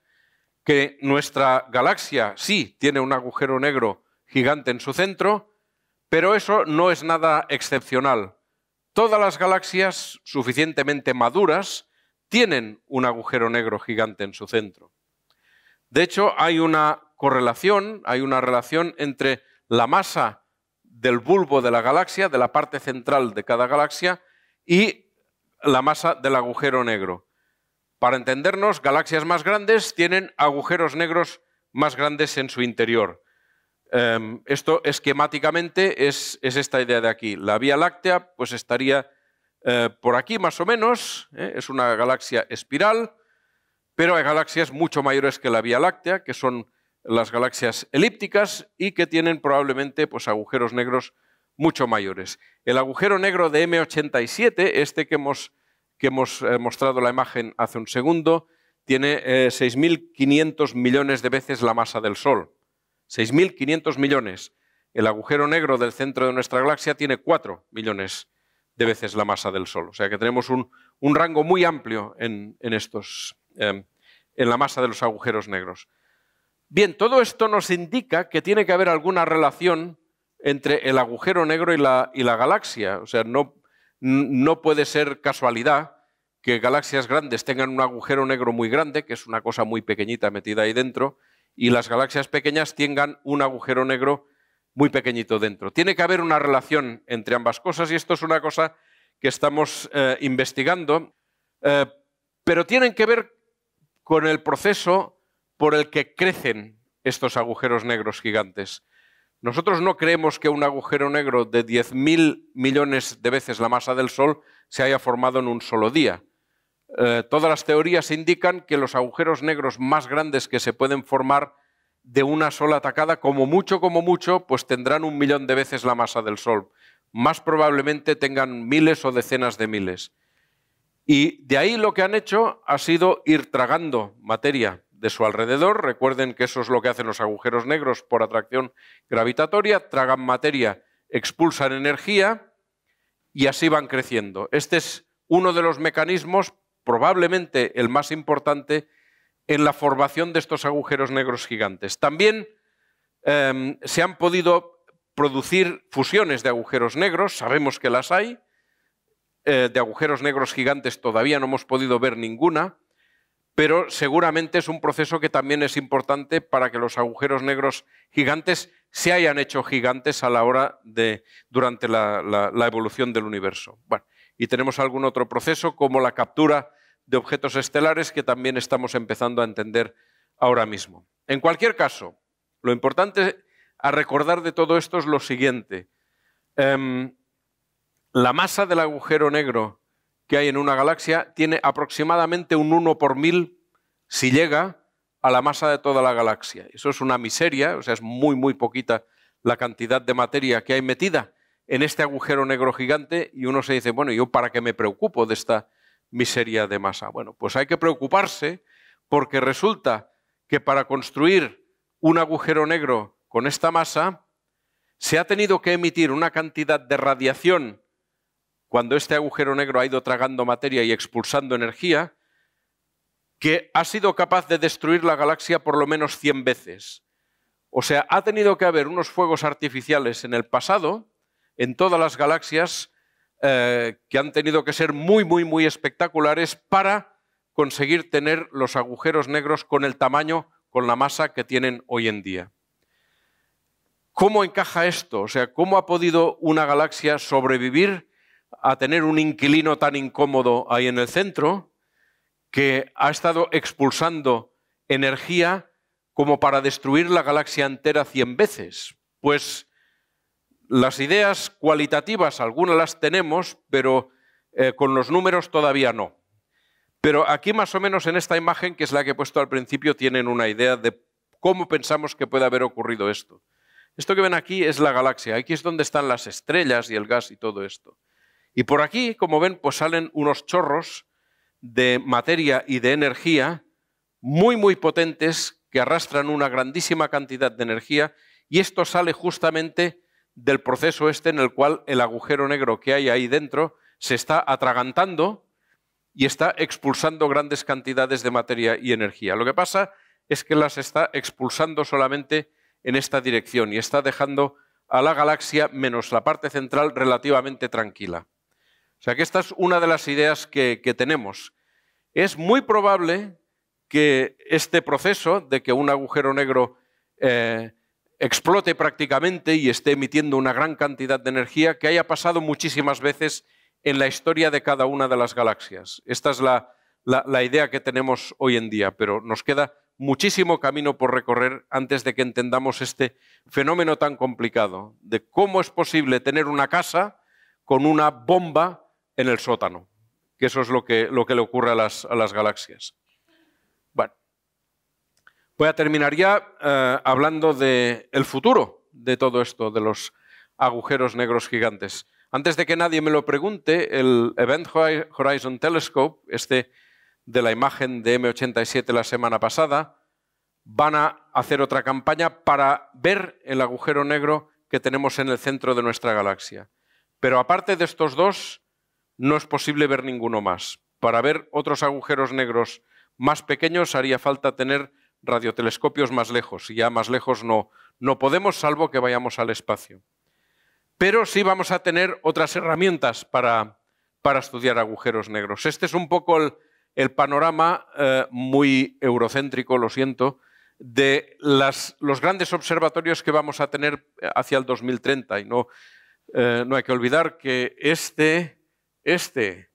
que nuestra galaxia sí tiene un agujero negro gigante en su centro, pero eso no es nada excepcional. Todas las galaxias suficientemente maduras tienen un agujero negro gigante en su centro. De hecho, hay una correlación, hay una relación entre la masa del bulbo de la galaxia, de la parte central de cada galaxia, y la masa del agujero negro. Para entendernos, galaxias más grandes tienen agujeros negros más grandes en su interior. Em, esto esquemáticamente es, esta idea de aquí. La Vía Láctea pues estaría eh, por aquí más o menos, eh, es una galaxia espiral, pero hay galaxias mucho mayores que la Vía Láctea, que son las galaxias elípticas y que tienen probablemente pues, agujeros negros mucho mayores. El agujero negro de M87, este que hemos, que hemos eh, mostrado la imagen hace un segundo, tiene 6.500 eh, millones de veces la masa del Sol. 6.500 millones. El agujero negro del centro de nuestra galaxia tiene 4 millones de veces la masa del Sol. O sea que tenemos un, rango muy amplio en, estos, eh, en la masa de los agujeros negros. Bien, todo esto nos indica que tiene que haber alguna relación entre el agujero negro y la, galaxia. O sea, no, no puede ser casualidad que galaxias grandes tengan un agujero negro muy grande, que es una cosa muy pequeñita metida ahí dentro, y las galaxias pequeñas tengan un agujero negro muy pequeñito dentro. Tiene que haber una relación entre ambas cosas y esto es una cosa que estamos eh, investigando, eh, pero tienen que ver con el proceso por el que crecen estos agujeros negros gigantes. Nosotros no creemos que un agujero negro de 10.000 millones de veces la masa del Sol se haya formado en un solo día. Eh, todas las teorías indican que los agujeros negros más grandes que se pueden formar de una sola atacada, como mucho, como mucho, pues tendrán un millón de veces la masa del Sol. Más probablemente tengan miles o decenas de miles. Y de ahí lo que han hecho ha sido ir tragando materia de su alrededor. Recuerden que eso es lo que hacen los agujeros negros por atracción gravitatoria, tragan materia, expulsan energía y así van creciendo. Este es uno de los mecanismos, probablemente el más importante, en la formación de estos agujeros negros gigantes. También em, se han podido producir fusiones de agujeros negros, sabemos que las hay, eh, de agujeros negros gigantes todavía no hemos podido ver ninguna, pero seguramente es un proceso que también es importante para que los agujeros negros gigantes se hayan hecho gigantes a la hora de, durante la, evolución del universo. y tenemos algún otro proceso como la captura de objetos estelares que también estamos empezando a entender ahora mismo. En cualquier caso, lo importante a recordar de todo esto es lo siguiente. Em, la masa del agujero negro que hay en una galaxia tiene aproximadamente un 1 por mil si llega a la masa de toda la galaxia. Eso es una miseria, o sea, es muy, muy poquita la cantidad de materia que hay metida en este agujero negro gigante y uno se dice, bueno, ¿yo para qué me preocupo de esta miseria de masa? Bueno, pues hay que preocuparse porque resulta que para construir un agujero negro con esta masa se ha tenido que emitir una cantidad de radiación cuando este agujero negro ha ido tragando materia y expulsando energía, que ha sido capaz de destruir la galaxia por lo menos 100 veces. O sea, ha tenido que haber unos fuegos artificiales en el pasado, en todas las galaxias, eh, que han tenido que ser muy, muy, muy espectaculares para conseguir tener los agujeros negros con el tamaño, con la masa que tienen hoy en día. ¿Cómo encaja esto? O sea, ¿cómo ha podido una galaxia sobrevivir a tener un inquilino tan incómodo ahí en el centro que ha estado expulsando energía como para destruir la galaxia entera 100 veces. Pues las ideas cualitativas, algunas las tenemos, pero eh, con los números todavía no. Pero aquí más o menos en esta imagen, que es la que he puesto al principio, tienen una idea de cómo pensamos que puede haber ocurrido esto. Esto que ven aquí es la galaxia, aquí es donde están las estrellas y el gas y todo esto. Y por aquí, como ven, pues salen unos chorros de materia y de energía muy, muy potentes que arrastran una grandísima cantidad de energía y esto sale justamente del proceso este en el cual el agujero negro que hay ahí dentro se está atragantando y está expulsando grandes cantidades de materia y energía. Lo que pasa es que las está expulsando solamente en esta dirección y está dejando a la galaxia menos la parte central relativamente tranquila. O sea que esta es una de las ideas que, tenemos. Es muy probable que este proceso de que un agujero negro eh, explote prácticamente y esté emitiendo una gran cantidad de energía, que haya pasado muchísimas veces en la historia de cada una de las galaxias. Esta es la idea que tenemos hoy en día, pero nos queda muchísimo camino por recorrer antes de que entendamos este fenómeno tan complicado de cómo es posible tener una casa con una bomba en el sótano, que eso es lo que, lo que le ocurre a las, galaxias. Bueno, voy a terminar ya eh, hablando del futuro de todo esto, de los agujeros negros gigantes. Antes de que nadie me lo pregunte, el Event Horizon Telescope, este de la imagen de M87 la semana pasada, van a hacer otra campaña para ver el agujero negro que tenemos en el centro de nuestra galaxia. Pero aparte de estos dos, no es posible ver ninguno más. Para ver otros agujeros negros más pequeños haría falta tener radiotelescopios más lejos, y ya más lejos no, no podemos, salvo que vayamos al espacio. Pero sí vamos a tener otras herramientas para, para estudiar agujeros negros. Este es un poco el, panorama eh, muy eurocéntrico, lo siento, de los grandes observatorios que vamos a tener hacia el 2030. Y no, eh, no hay que olvidar que este este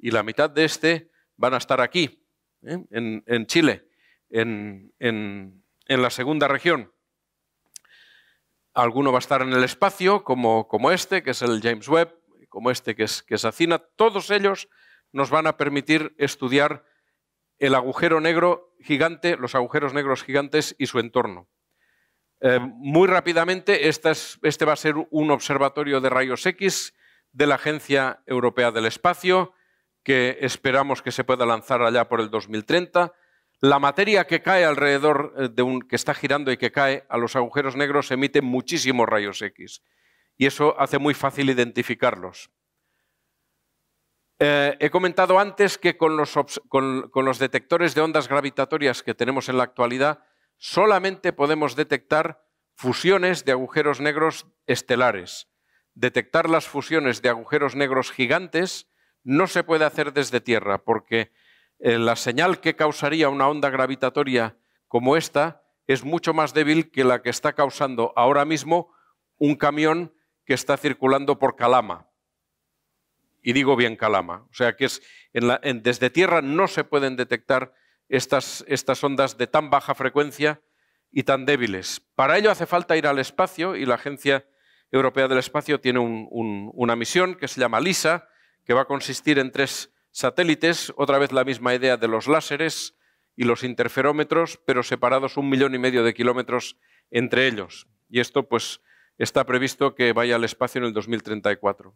y la mitad de este van a estar aquí, ¿eh? en, Chile, en, la segunda región. Alguno va a estar en el espacio, como, este, que es el James Webb, como este, que es, que Acina. Todos ellos nos van a permitir estudiar el agujero negro gigante, los agujeros negros gigantes y su entorno. Eh, muy rápidamente, este va a ser un observatorio de rayos X de la Agencia Europea del Espacio, que esperamos que se pueda lanzar allá por el 2030. La materia que cae alrededor eh, de un que está girando y que cae a los agujeros negros emite muchísimos rayos X y eso hace muy fácil identificarlos. Eh, he comentado antes que con los detectores de ondas gravitatorias que tenemos en la actualidad solamente podemos detectar fusiones de agujeros negros estelares detectar las fusiones de agujeros negros gigantes no se puede hacer desde Tierra, porque eh, la señal que causaría una onda gravitatoria como esta es mucho más débil que la que está causando ahora mismo un camión que está circulando por Calama. Y digo bien Calama. O sea que es, en desde Tierra no se pueden detectar estas, estas ondas de tan baja frecuencia y tan débiles. Para ello hace falta ir al espacio y la Agencia Europea del Espacio tiene una misión que se llama LISA, que va a consistir en tres satélites, otra vez la misma idea de los láseres y los interferómetros, pero separados un millón y medio de kilómetros entre ellos. Y esto, pues, está previsto que vaya al espacio en el 2034.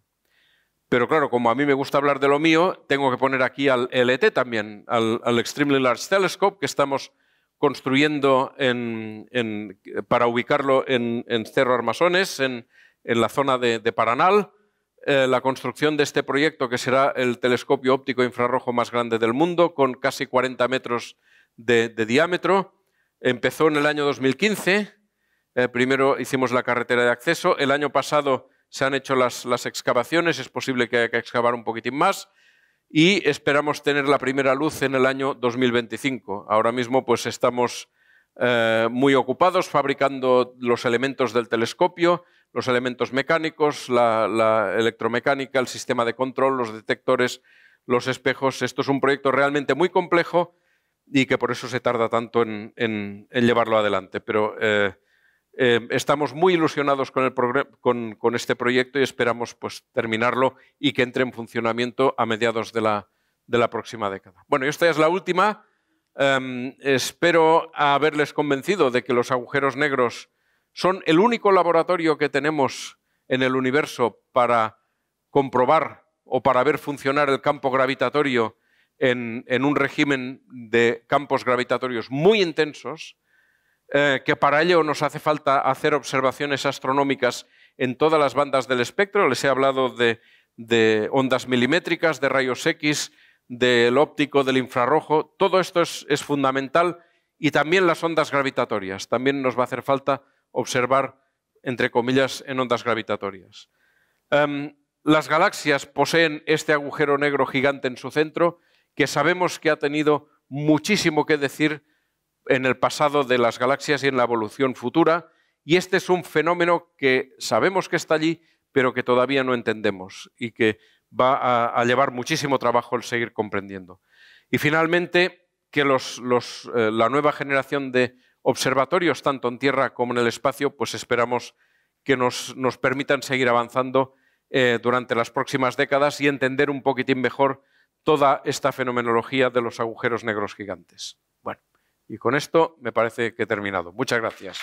Pero claro, como a mí me gusta hablar de lo mío, tengo que poner aquí al LT también, al, Extremely Large Telescope, que estamos construyendo para ubicarlo en, en Cerro Armazones, en en la zona de, de Paranal, eh, la construcción de este proyecto, que será el telescopio óptico infrarrojo más grande del mundo, con casi 40 metros de, diámetro. Empezó en el año 2015, eh, primero hicimos la carretera de acceso, el año pasado se han hecho las, excavaciones, es posible que haya que excavar un poquitín más, y esperamos tener la primera luz en el año 2025. Ahora mismo pues estamos eh, muy ocupados fabricando los elementos del telescopio, los elementos mecánicos, la, electromecánica, el sistema de control, los detectores, los espejos. Esto es un proyecto realmente muy complejo y que por eso se tarda tanto en, llevarlo adelante. Pero eh, eh, estamos muy ilusionados con, este proyecto y esperamos pues, terminarlo y que entre en funcionamiento a mediados de la, próxima década. Bueno, y esta es la última. Em, espero haberles convencido de que los agujeros negros son el único laboratorio que tenemos en el universo para comprobar o para ver funcionar el campo gravitatorio en, un régimen de campos gravitatorios muy intensos, eh, que para ello nos hace falta hacer observaciones astronómicas en todas las bandas del espectro. Les he hablado de, ondas milimétricas, de rayos X, del óptico, del infrarrojo. Todo esto es fundamental y también las ondas gravitatorias. También nos va a hacer falta observar, entre comillas, en ondas gravitatorias. Em, las galaxias poseen este agujero negro gigante en su centro que sabemos que ha tenido muchísimo que decir en el pasado de las galaxias y en la evolución futura, y este es un fenómeno que sabemos que está allí, pero que todavía no entendemos y que va a, llevar muchísimo trabajo el seguir comprendiendo. Y finalmente, que eh, la nueva generación de observatorios, tanto en tierra como en el espacio, pues esperamos que nos, permitan seguir avanzando eh, durante las próximas décadas y entender un poquitín mejor toda esta fenomenología de los agujeros negros gigantes. Bueno, y con esto me parece que he terminado. Muchas gracias.